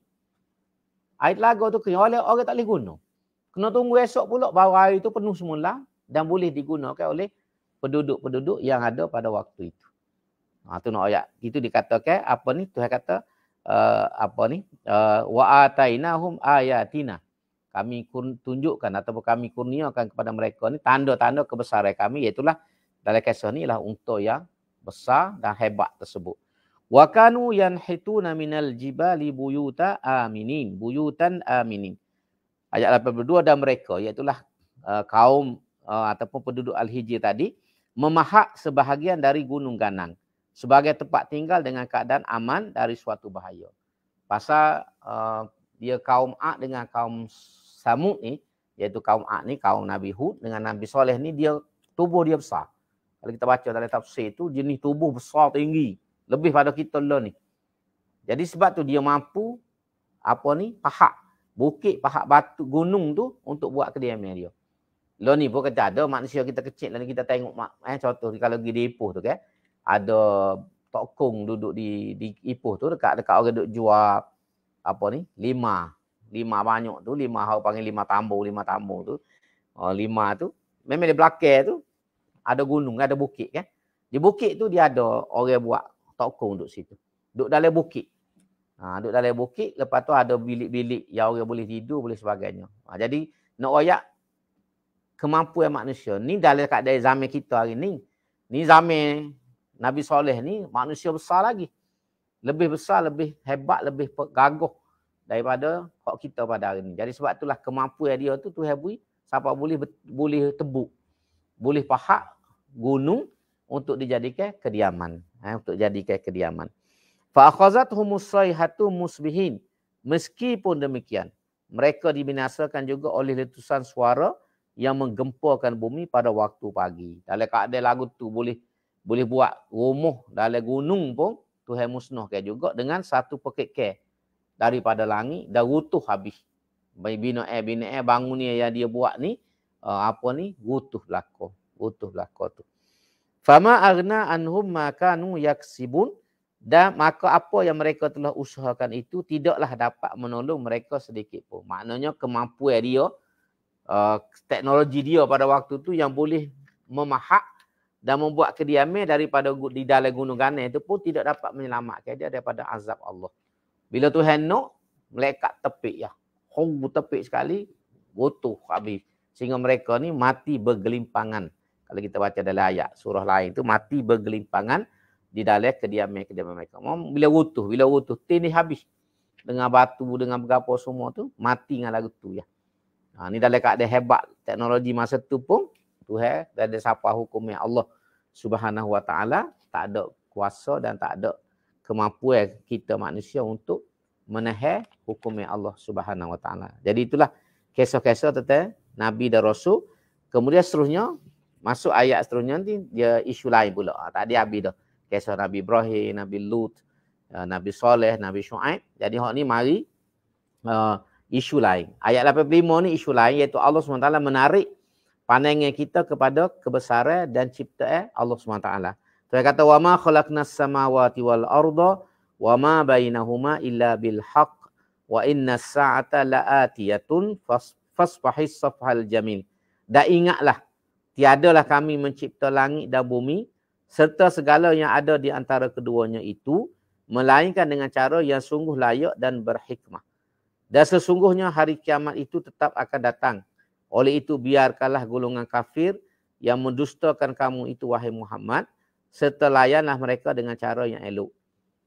Air telaga tu kering. Oleh orang tak boleh guna. Kena tunggu esok pula baru air tu penuh semula dan boleh digunakan oleh penduduk-penduduk yang ada pada waktu itu. Ha, tu nak ayat. Itu dikatakan apa ni? Tuhan kata, uh, apa ni uh, wa atainahum ayatina kami tunjukkan ataupun kami kurniakan kepada mereka ni tanda-tanda kebesaran kami iaitu dalam kisah ni lah unta yang besar dan hebat tersebut wa kanu yanhituna minal jibali buyuta aminin buyutan aminin ayat 82 dan mereka iaitu uh, eh, kaum uh, ataupun penduduk al-hijr tadi memahak sebahagian dari gunung ganang sebagai tempat tinggal dengan keadaan aman dari suatu bahaya. Pasal uh, dia kaum A dengan kaum Samud ni, iaitu kaum A ni, kaum Nabi Hud dengan Nabi Soleh ni, dia tubuh dia besar. Kalau kita baca dalam tafsir tu, jenis tubuh besar tinggi. Lebih pada kita lah ni. Jadi sebab tu dia mampu, apa ni, pahak. Bukit, pahak batu, gunung tu untuk buat kediaman dia. Lo lah ni pun kata ada manusia kita kecil dan lah kita tengok eh contoh kalau pergi depoh tu kan. Okay? ada tokong duduk di di Ipoh tu dekat dekat orang duk jual apa ni? Lima. Lima banyak tu, lima hau panggil lima tambur, lima tambur tu. Oh, lima tu memang di belakang tu ada gunung, kan, ada bukit kan. Di bukit tu dia ada orang buat tokong duduk situ. Duduk dalam bukit. Ha, duduk dalam bukit, lepas tu ada bilik-bilik yang orang boleh tidur, boleh sebagainya. Ha, jadi, nak royak kemampuan manusia. Ni dalam kat dari zaman kita hari ni. Ni zaman Nabi Soleh ni manusia besar lagi. Lebih besar, lebih hebat, lebih gagah daripada kok kita pada hari ni. Jadi sebab itulah kemampuan dia tu tu hebui siapa boleh boleh tebuk. Boleh pahak gunung untuk dijadikan kediaman. Eh, untuk jadikan kediaman. Fa akhazathum sayhatu musbihin. Meskipun demikian, mereka dibinasakan juga oleh letusan suara yang menggemparkan bumi pada waktu pagi. Dalam keadaan lagu tu boleh boleh buat rumuh dalam gunung pun Tuhan musnahkan juga dengan satu pekit ke daripada langit dah rutuh habis. Baik bina air, bina air, bangun ni yang dia buat ni, uh, apa ni, rutuh laku. Rutuh laku tu. Fama agna anhum maka nu yaksibun dan maka apa yang mereka telah usahakan itu tidaklah dapat menolong mereka sedikit pun. Maknanya kemampuan dia, uh, teknologi dia pada waktu tu yang boleh memahak dan membuat kediaman daripada di dalam gunung ganai itu pun tidak dapat menyelamatkan dia daripada azab Allah. Bila Tuhan nak melekat tepi ya. Hong tepi sekali butuh habis sehingga mereka ni mati bergelimpangan. Kalau kita baca dalam ayat surah lain itu mati bergelimpangan di dalam kediaman kediaman mereka. Bila butuh, bila butuh tini habis dengan batu dengan berapa semua tu mati dengan lagu tu ya. Ha, ni dalam keadaan hebat teknologi masa tu pun Tuhan dan dia siapa hukumnya Allah Subhanahu Wa Taala tak ada kuasa dan tak ada kemampuan kita manusia untuk menahan hukumnya Allah Subhanahu Wa Taala. Jadi itulah kisah-kisah tentang nabi dan rasul. Kemudian seterusnya masuk ayat seterusnya nanti dia isu lain pula. Ah, Tadi habis dah kisah Nabi Ibrahim, Nabi Lut, eh, Nabi Saleh, Nabi Shu'aib. Jadi hak ni mari uh, isu lain. Ayat 85 ni isu lain iaitu Allah SWT menarik pandangan kita kepada kebesaran dan ciptaan Allah SWT. Tuhan kata, وَمَا خَلَقْنَا السَّمَاوَاتِ وَالْأَرْضَ وَمَا بَيْنَهُمَا إِلَّا بِالْحَقِّ وَإِنَّ السَّاعَةَ لَآتِيَةٌ fasfahis safhal jamil. Dan ingatlah, tiadalah kami mencipta langit dan bumi serta segala yang ada di antara keduanya itu melainkan dengan cara yang sungguh layak dan berhikmah. Dan sesungguhnya hari kiamat itu tetap akan datang oleh itu biarkanlah golongan kafir yang mendustakan kamu itu wahai Muhammad serta layanlah mereka dengan cara yang elok.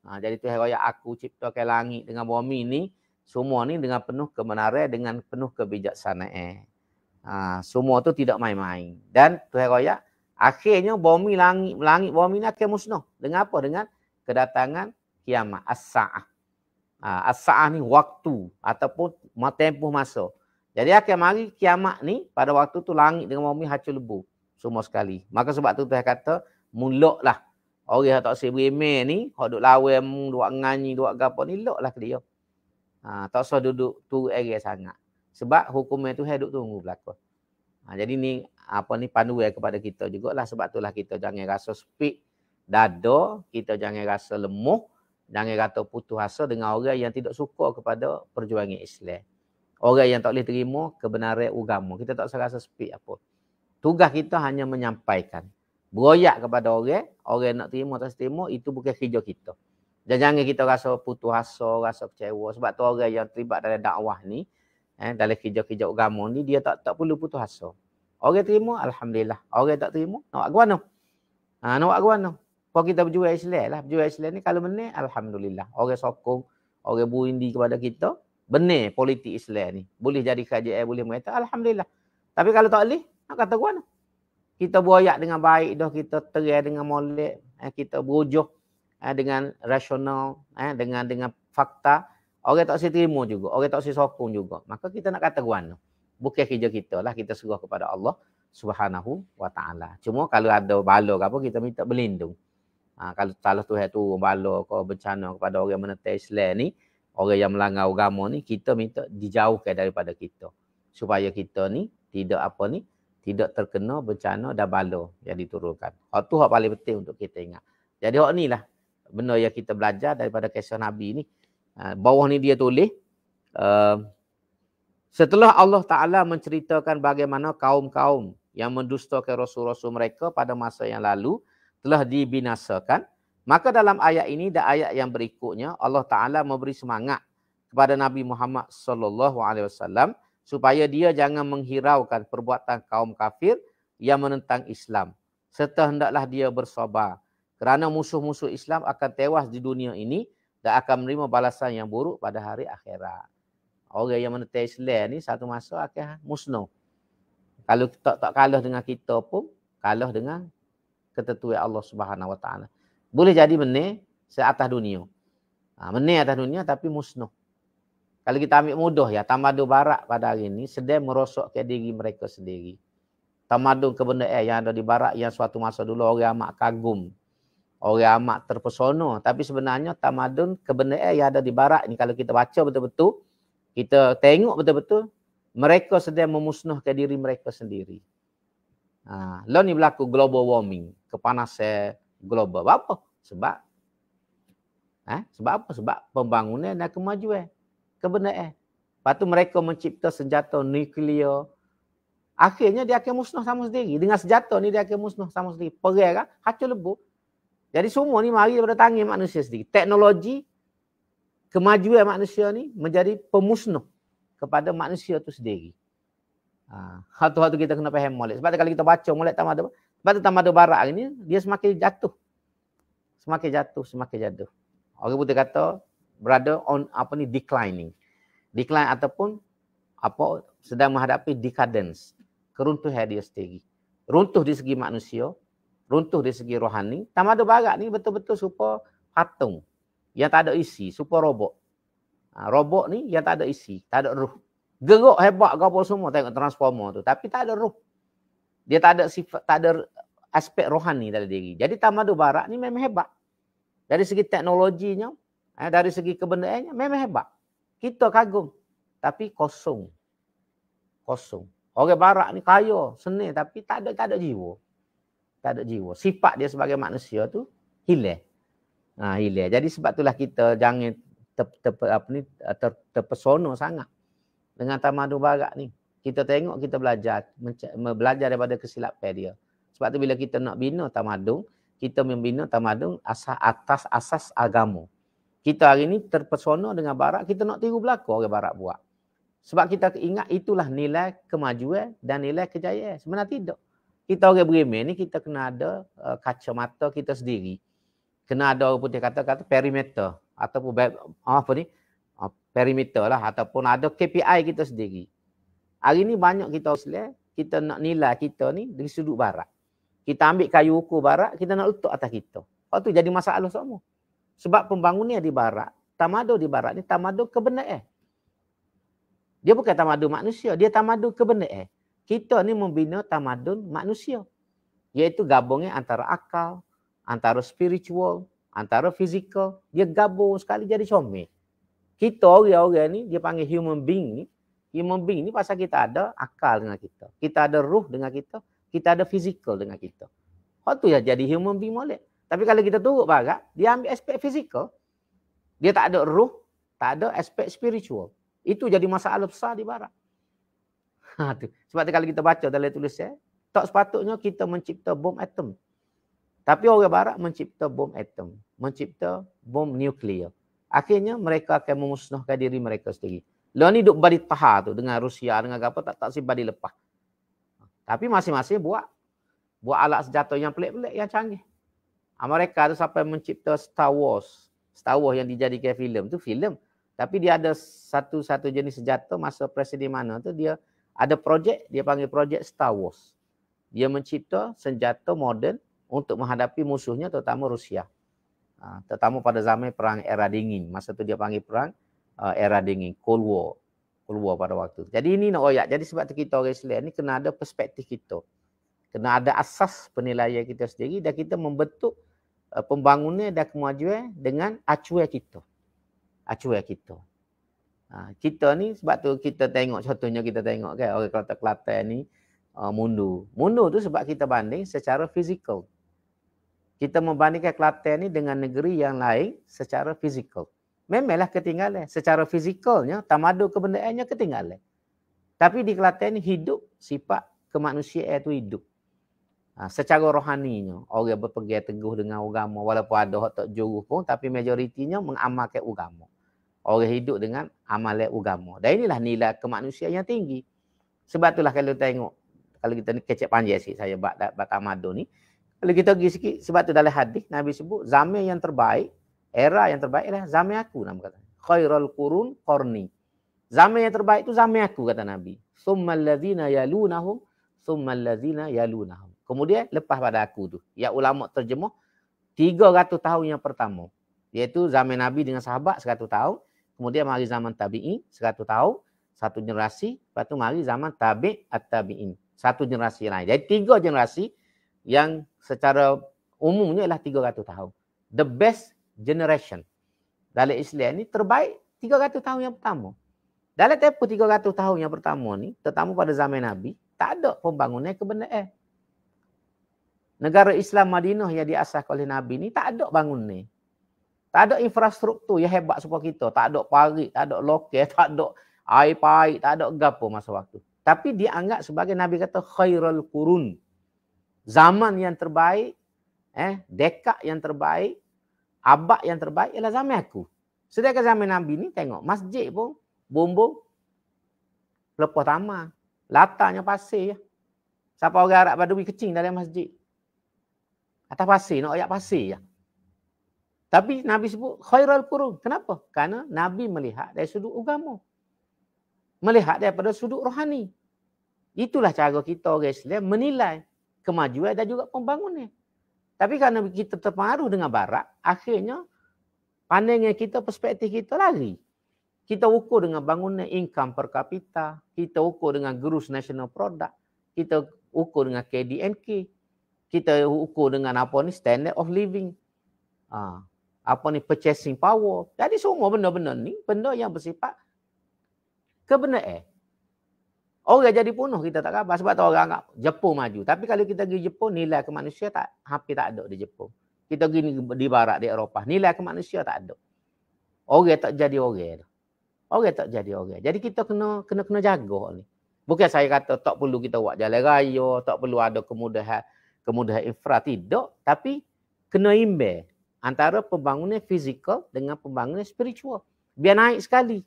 Ha, jadi Tuhan kaya aku ciptakan langit dengan bumi ini semua ni dengan penuh kebenaran dengan penuh kebijaksanaan. Ha, semua tu tidak main-main. Dan Tuhan kaya akhirnya bumi langit langit bumi ni akan musnah. Dengan apa? Dengan kedatangan kiamat as-saah. Ha, as-saah ni waktu ataupun tempoh masa. Jadi akan mari kiamat ni pada waktu tu langit dengan bumi hancur lebur semua sekali. Maka sebab tu Tuhan kata muloklah orang yang tak sibremen ni, hok duk lawan duk nganyi duk gapo ni ke dia. Ha, tak usah duduk tu area sangat. Sebab hukum itu hai duk tunggu belaka. Ha, jadi ni apa ni pandu ya kepada kita juga lah sebab itulah kita jangan rasa speed dada, kita jangan rasa lemuh, jangan kata putus asa dengan orang yang tidak suka kepada perjuangan Islam orang yang tak boleh terima kebenaran agama. Kita tak serasa speak apa. Tugas kita hanya menyampaikan. Beroyak kepada orang, orang nak terima atau terima, itu bukan kerja kita. Dan jangan kita rasa putus asa, rasa kecewa. Sebab tu orang yang terlibat dalam dakwah ni, eh, dalam kerja-kerja agama ni, dia tak tak perlu putus asa. Orang terima, Alhamdulillah. Orang tak terima, nak buat ke Ha, nak buat ke mana? Kalau kita berjual Islam lah. Berjual Islam ni kalau benar, Alhamdulillah. Orang sokong, orang buindi kepada kita, Benar politik Islam ni. Boleh jadi KJL, boleh mengatakan Alhamdulillah. Tapi kalau tak boleh, nak kata kuat Kita buayak dengan baik dah, kita terai dengan molek, eh, kita berujuh eh, dengan rasional, eh, dengan dengan fakta. Orang tak boleh terima juga, orang tak boleh sokong juga. Maka kita nak kata kuat Bukan kerja kita lah, kita serah kepada Allah subhanahu wa ta'ala. Cuma kalau ada bala ke apa, kita minta berlindung. Ha, kalau salah tu, tu bala kau bencana kepada orang yang menetap Islam ni, orang yang melanggar agama ni kita minta dijauhkan daripada kita supaya kita ni tidak apa ni tidak terkena bencana dan bala yang diturunkan. Hak tu hak paling penting untuk kita ingat. Jadi hak ni lah benda yang kita belajar daripada kisah Nabi ni. Ha, bawah ni dia tulis um, setelah Allah Taala menceritakan bagaimana kaum-kaum yang mendustakan rasul-rasul mereka pada masa yang lalu telah dibinasakan, Maka dalam ayat ini dan ayat yang berikutnya Allah Taala memberi semangat kepada Nabi Muhammad sallallahu alaihi wasallam supaya dia jangan menghiraukan perbuatan kaum kafir yang menentang Islam serta hendaklah dia bersabar kerana musuh-musuh Islam akan tewas di dunia ini dan akan menerima balasan yang buruk pada hari akhirat. Orang yang menentang Islam ni satu masa akan musnah. Kalau tak tak kalah dengan kita pun kalah dengan ketetuan Allah Subhanahu Wa Taala. Boleh jadi benih seatas dunia. Ha, benih atas dunia tapi musnah. Kalau kita ambil mudah ya, tamadun barak pada hari ini sedang merosok ke diri mereka sendiri. Tamadun ke benda eh, yang ada di barak yang suatu masa dulu orang amat kagum. Orang amat terpesona. Tapi sebenarnya tamadun ke benda eh, yang ada di barak ini kalau kita baca betul-betul, kita tengok betul-betul, mereka sedang ke diri mereka sendiri. Ha, lalu ni berlaku global warming, kepanasan, global. Apa? Sebab eh? sebab apa? Sebab pembangunan dan kemajuan. Kebenaran. Eh? Lepas tu mereka mencipta senjata nuklear. Akhirnya dia akan musnah sama sendiri. Dengan senjata ni dia akan musnah sama sendiri. Perang kan? Hacau lebur. Jadi semua ni mari daripada tangan manusia sendiri. Teknologi kemajuan manusia ni menjadi pemusnah kepada manusia tu sendiri. Ha, satu-satu kita kena faham molek. Sebab kalau kita baca molek tak ada sebab tu tambah ada barak ni, dia semakin jatuh. Semakin jatuh, semakin jatuh. Orang putih kata, berada on apa ni, declining. Decline ataupun apa sedang menghadapi decadence. Keruntuh dia sendiri. Runtuh di segi manusia, runtuh di segi rohani. Tambah ada barak ni betul-betul super patung. Yang tak ada isi, super robot. Ha, robot ni yang tak ada isi, tak ada ruh. Gerok hebat kau semua tengok transformer tu. Tapi tak ada ruh. Dia tak ada sifat, tak ada aspek rohani dalam diri. Jadi tamadu barat ni memang hebat. Dari segi teknologinya, eh, dari segi kebendaannya memang hebat. Kita kagum. Tapi kosong. Kosong. Orang barat ni kaya, seni tapi tak ada tak ada jiwa. Tak ada jiwa. Sifat dia sebagai manusia tu hilang. ha, hilang. Jadi sebab itulah kita jangan ter, ter, ter, apa ni ter, terpesona sangat dengan tamadu barat ni kita tengok kita belajar belajar daripada kesilapan dia. Sebab tu bila kita nak bina tamadun, kita membina tamadun asas atas asas agama. Kita hari ni terpesona dengan barat, kita nak tiru belaka orang barat buat. Sebab kita ingat itulah nilai kemajuan dan nilai kejayaan. Sebenarnya tidak. Kita orang beriman ni kita kena ada eh, kacamata kita sendiri. Kena ada orang putih kata-kata perimeter ataupun apa ni? Ah, perimeter lah ataupun ada KPI kita sendiri. Hari ni banyak kita Islam, eh. kita nak nilai kita ni dari sudut barat. Kita ambil kayu ukur barat, kita nak letak atas kita. Lepas tu jadi masalah semua. Sebab pembangunan di barat, tamadu di barat ni tamadu kebenar eh. Dia bukan tamadu manusia, dia tamadu kebenar eh. Kita ni membina tamadun manusia. Iaitu gabungnya antara akal, antara spiritual, antara fizikal. Dia gabung sekali jadi comel. Kita orang-orang ni, dia panggil human being ni, human being ni pasal kita ada akal dengan kita. Kita ada ruh dengan kita. Kita ada fizikal dengan kita. Hal tu yang jadi human being boleh. Tapi kalau kita turut barat, dia ambil aspek fizikal. Dia tak ada ruh, tak ada aspek spiritual. Itu jadi masalah besar di barat. (laughs) Ha, tu. Sebab tu kalau kita baca dalam tulis saya, eh, tak sepatutnya kita mencipta bom atom. Tapi orang barat mencipta bom atom. Mencipta bom nuklear. Akhirnya mereka akan memusnahkan diri mereka sendiri. Lepas ni duk badi taha tu dengan Rusia dengan apa tak tak sibadi lepas. Tapi masing-masing buat buat alat senjata yang pelik-pelik yang canggih. Amerika tu sampai mencipta Star Wars. Star Wars yang dijadikan filem tu filem. Tapi dia ada satu-satu jenis senjata masa presiden mana tu dia ada projek dia panggil projek Star Wars. Dia mencipta senjata moden untuk menghadapi musuhnya terutama Rusia. Ha, terutama pada zaman perang era dingin. Masa tu dia panggil perang uh, era dingin, Cold War. Cold War pada waktu. Jadi ini nak oyak, Jadi sebab tu kita orang Islam ni kena ada perspektif kita. Kena ada asas penilaian kita sendiri dan kita membentuk uh, pembangunan dan kemajuan dengan acuan kita. Acuan kita. Ha, kita ni sebab tu kita tengok contohnya kita tengok kan orang Kelantan-Kelantan ni uh, mundu Mundur tu sebab kita banding secara fizikal. Kita membandingkan Kelantan ni dengan negeri yang lain secara fizikal memanglah ketinggalan. Secara fizikalnya, tamadu kebendaannya ketinggalan. Tapi di Kelantan ini hidup, sifat kemanusiaan itu hidup. Ha, secara rohaninya, orang berpegang teguh dengan agama. Walaupun ada orang tak juruh pun, tapi majoritinya mengamalkan agama. Orang hidup dengan amalan agama. Dan inilah nilai kemanusiaan yang tinggi. Sebab itulah kalau tengok, kalau kita kecek panjang sikit saya buat tamadu ni. Kalau kita pergi sikit, sebab tu dalam hadis Nabi sebut, zaman yang terbaik era yang terbaik adalah zaman aku nama kata khairul qurun qarni zaman yang terbaik itu zaman aku kata nabi thumma alladhina yalunahum thumma alladhina yalunahum kemudian lepas pada aku tu ya ulama terjemah 300 tahun yang pertama iaitu zaman nabi dengan sahabat 100 tahun kemudian mari zaman tabi'in 100 tahun satu generasi lepas tu mari zaman tabi' at-tabi'in satu generasi lain jadi tiga generasi yang secara umumnya ialah 300 tahun the best generation. Dalam Islam ni terbaik 300 tahun yang pertama. Dalam tempoh 300 tahun yang pertama ni, terutama pada zaman Nabi, tak ada pembangunan kebenaran. Eh. Negara Islam Madinah yang diasah oleh Nabi ni tak ada bangun ni. Tak ada infrastruktur yang hebat seperti kita. Tak ada parit, tak ada loket, (laughs) tak ada air pahit, tak ada gapo masa waktu. Tapi dia anggap sebagai Nabi kata khairul kurun. Zaman yang terbaik, eh, dekat yang terbaik abak yang terbaik ialah zaman aku. Sedangkan zaman Nabi ni tengok masjid pun bumbung lepas tamah. Latarnya pasir. Siapa orang Arab Badui kecing dalam masjid. Atas pasir, nak ayak pasir ya. Tapi Nabi sebut khairul kurung. Kenapa? Karena Nabi melihat dari sudut agama. Melihat daripada sudut rohani. Itulah cara kita orang Islam menilai kemajuan dan juga pembangunan. Tapi kerana kita terpengaruh dengan barat, akhirnya pandangan kita, perspektif kita lari. Kita ukur dengan bangunan income per kapita, kita ukur dengan gross national product, kita ukur dengan KDNK, kita ukur dengan apa ni standard of living. Ha. apa ni purchasing power. Jadi semua benda-benda ni benda yang bersifat kebenaran. Orang jadi punuh kita tak apa sebab tu orang anggap Jepun maju. Tapi kalau kita pergi Jepun nilai kemanusiaan tak hampir tak ada di Jepun. Kita pergi di barat di Eropah nilai kemanusiaan tak ada. Orang tak jadi orang. Orang tak jadi orang. Jadi kita kena kena kena jaga ni. Bukan saya kata tak perlu kita buat jalan raya, tak perlu ada kemudahan kemudahan infra tidak, tapi kena imbang antara pembangunan fizikal dengan pembangunan spiritual. Biar naik sekali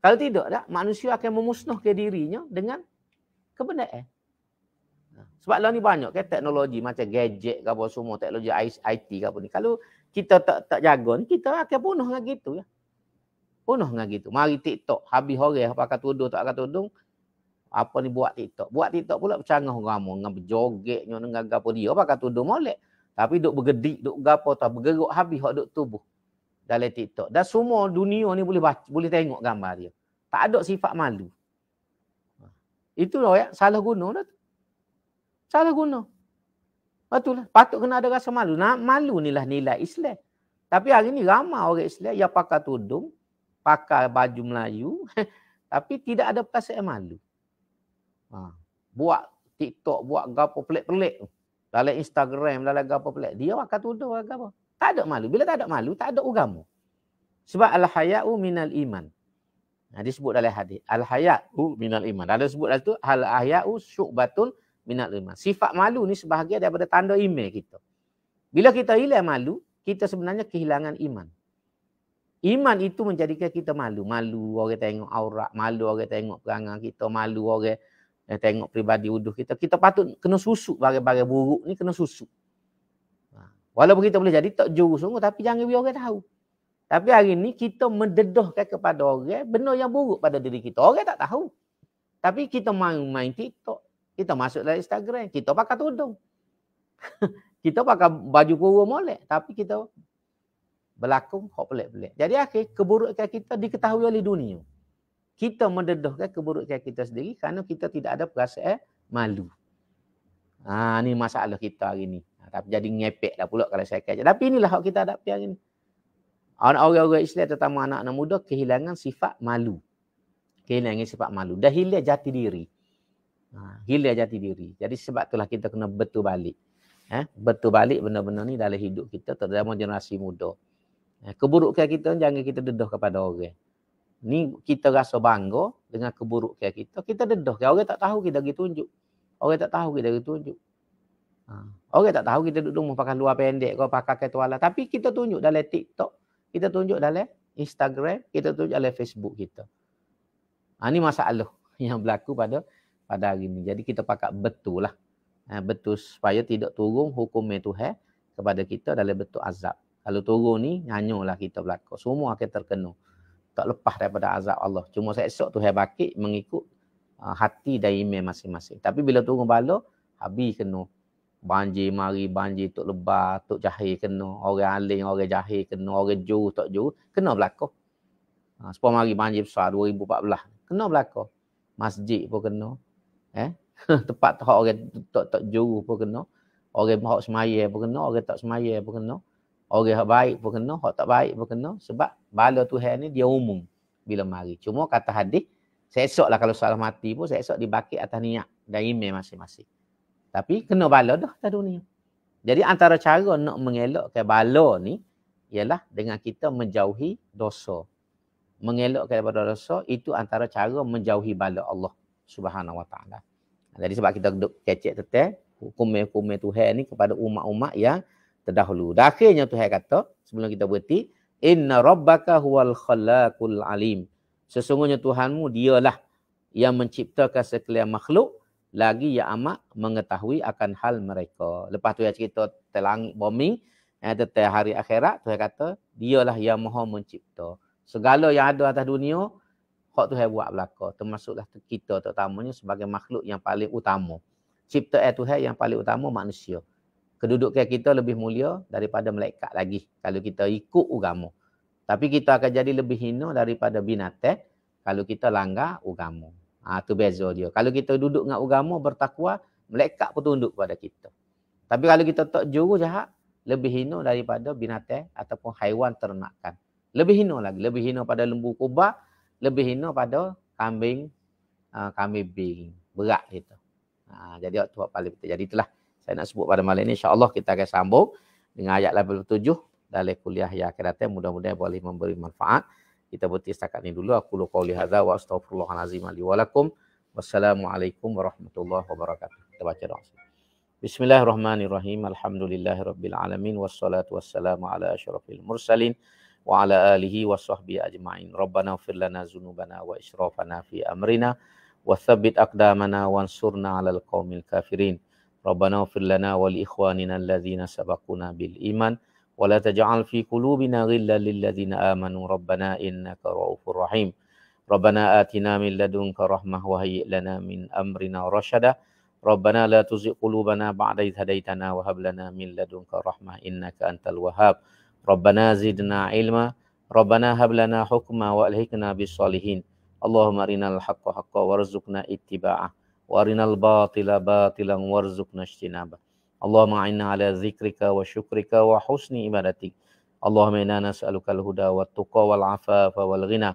kalau tidak dah, manusia akan memusnahkan dirinya dengan kebenaran. Ha, sebab lah ni banyak ke kan teknologi macam gadget ke apa semua, teknologi IT ke apa ni. Kalau kita tak tak jaga kita akan punah dengan gitu ya. Punah dengan gitu. Mari TikTok, habis orang pakai tudung, tak pakai tudung, apa ni buat TikTok. Buat TikTok pula bercanggah orang ramai dengan berjoget, dengan apa dia pakai tudung molek. Tapi duk bergedik, duk gapo tak bergerak habis hak duk tubuh dalam TikTok. Dan semua dunia ni boleh baca, boleh tengok gambar dia. Tak ada sifat malu. Itu lah ya, salah guna dah tu. Salah guna. Betul lah. Patut kena ada rasa malu. Nah, malu ni lah nilai Islam. Tapi hari ni ramai orang Islam yang pakai tudung, pakai baju Melayu. (laughs) tapi tidak ada perasaan malu. Ha. Buat TikTok, buat gapa pelik-pelik. Dalam Instagram, dalam gapa pelik. Dia pakai tudung, pakai apa. Tak ada malu. Bila tak ada malu, tak ada ugamu. Sebab al-hayau minal iman. Nah, ha, dia sebut dalam hadis. Al-hayau minal iman. Dan ada sebut dalam tu, al-hayau syukbatul minal iman. Sifat malu ni sebahagian daripada tanda iman kita. Bila kita hilang malu, kita sebenarnya kehilangan iman. Iman itu menjadikan kita malu. Malu orang tengok aurat, malu orang tengok perangan kita, malu orang eh, tengok pribadi uduh kita. Kita patut kena susuk bagai-bagai buruk ni, kena susuk. Walaupun kita boleh jadi tak juru sungguh tapi jangan biar orang tahu. Tapi hari ni kita mendedahkan kepada orang benda yang buruk pada diri kita. Orang tak tahu. Tapi kita main-main TikTok. Kita masuk dalam Instagram. Kita pakai tudung. (laughs) kita pakai baju kurung molek. Tapi kita berlakon kok pelik-pelik. Jadi akhir keburukan kita diketahui oleh dunia. Kita mendedahkan keburukan kita sendiri kerana kita tidak ada perasaan malu. Ini ha, masalah kita hari ini tapi jadi ngepek dah pula kalau saya kaji. Tapi inilah hak kita hadapi hari ni. Orang-orang Islam terutama anak-anak muda kehilangan sifat malu. Kehilangan sifat malu. Dah hilang jati diri. Ha, hilang jati diri. Jadi sebab itulah kita kena betul balik. Eh, betul balik benda-benda ni dalam hidup kita terutama generasi muda. Eh, keburukan kita jangan kita dedah kepada orang. Ni kita rasa bangga dengan keburukan kita. Kita dedah. Orang tak tahu kita pergi tunjuk. Orang tak tahu kita pergi tunjuk. Ha. Orang tak tahu kita duduk rumah pakai luar pendek kau pakai ketuala. Tapi kita tunjuk dalam TikTok. Kita tunjuk dalam Instagram. Kita tunjuk dalam Facebook kita. Ha, ini masalah (laughs) yang berlaku pada pada hari ini. Jadi kita pakai betul lah. Ha, betul supaya tidak turun hukum itu eh, kepada kita dalam betul azab. Kalau turun ni nyanyulah kita berlaku. Semua akan terkena. Tak lepas daripada azab Allah. Cuma esok tu hai bakit mengikut ha, hati dan iman masing-masing. Tapi bila turun balo habis kena banjir mari banjir tok lebar tok jahil kena orang aling orang jahil kena orang ju tok ju kena berlaku ha sepuluh mari banjir besar 2014 kena berlaku masjid pun kena eh (laughs) tempat tok orang tok tok juru pun kena orang hok semaya pun kena orang tak semaya pun kena orang hok baik pun kena hok tak baik pun kena sebab bala Tuhan ni dia umum bila mari cuma kata hadis seesoklah kalau salah mati pun seesok dibakit atas niat dan iman masing-masing tapi kena bala dah atas dunia. Jadi antara cara nak mengelakkan bala ni ialah dengan kita menjauhi dosa. Mengelakkan daripada dosa itu antara cara menjauhi bala Allah Subhanahu Wa Taala. Jadi sebab kita duduk kecek tetek hukum-hukum Tuhan ni kepada umat-umat yang terdahulu. Dan akhirnya Tuhan kata sebelum kita berhenti Inna rabbaka huwal khalaqul alim. Sesungguhnya Tuhanmu dialah yang menciptakan sekalian makhluk lagi yang amat mengetahui akan hal mereka. Lepas tu dia cerita terlangit bombing, eh, tetap hari akhirat, Tuhan kata, dialah yang maha mencipta. Segala yang ada atas dunia, hak Tuhan buat belaka. Termasuklah kita terutamanya sebagai makhluk yang paling utama. Cipta air Tuhan yang paling utama manusia. Kedudukan kita lebih mulia daripada malaikat lagi. Kalau kita ikut ugamu. Tapi kita akan jadi lebih hina daripada binatang kalau kita langgar ugamu. Ha, tu beza dia. Kalau kita duduk dengan agama bertakwa, melekat pun tunduk pada kita. Tapi kalau kita tak juru jahat, lebih hina daripada binatang ataupun haiwan ternakan. Lebih hina lagi. Lebih hina pada lembu kubah, lebih hina pada kambing, uh, kambing bing. Berat kita. Ha, jadi waktu tu paling betul. Jadi itulah saya nak sebut pada malam ini. InsyaAllah kita akan sambung dengan ayat 87 dari kuliah yang akan datang. Mudah-mudahan boleh memberi manfaat kita berhenti setakat ini dulu aku lukau lihada wa astagfirullahalazim li walakum wassalamualaikum warahmatullahi wabarakatuh kita baca doa Bismillahirrahmanirrahim Alhamdulillahirrabbilalamin wassalatu wassalamu ala syarafil mursalin wa ala alihi wa sahbihi ajma'in Rabbana ufir lana zunubana wa israfana fi amrina wa thabit akdamana wa ansurna ala alqawmil kafirin Rabbana ufir lana wa li ikhwanina alladhina sabakuna bil iman ولا تجعل في قلوبنا غلا للذين آمنوا ربنا إنك رؤوف رحيم ربنا آتنا من لدنك رحمة وهيئ لنا من أمرنا رشدا ربنا لا تزغ قلوبنا بعد إذ هديتنا وهب لنا من لدنك رحمة إنك أنت الوهاب ربنا زدنا علما ربنا هب لنا حكما وألهكنا بالصالحين اللهم أرنا الحق حقا وارزقنا اتباعه وأرنا الباطل باطلا وارزقنا اجتنابه اللهم أعنا على ذكرك وشكرك وحسن عبادتك اللهم إنا نسألك الهدى والتقى والعفاف والغنى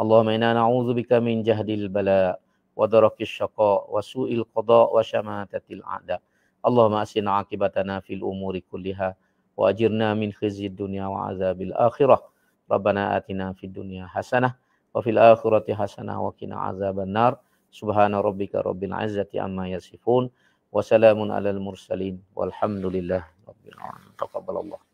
اللهم إنا نعوذ بك من جهد البلاء ودرك الشقاء وسوء القضاء وشماتة الأعداء اللهم أسن عاقبتنا في الأمور كلها وأجرنا من خزي الدنيا وعذاب الآخرة ربنا آتنا في الدنيا حسنة وفي الآخرة حسنة وقنا عذاب النار سبحان ربك رب العزة عما يصفون wa salamun alal mursalin walhamdulillah rabbil alamin taqabbalallahu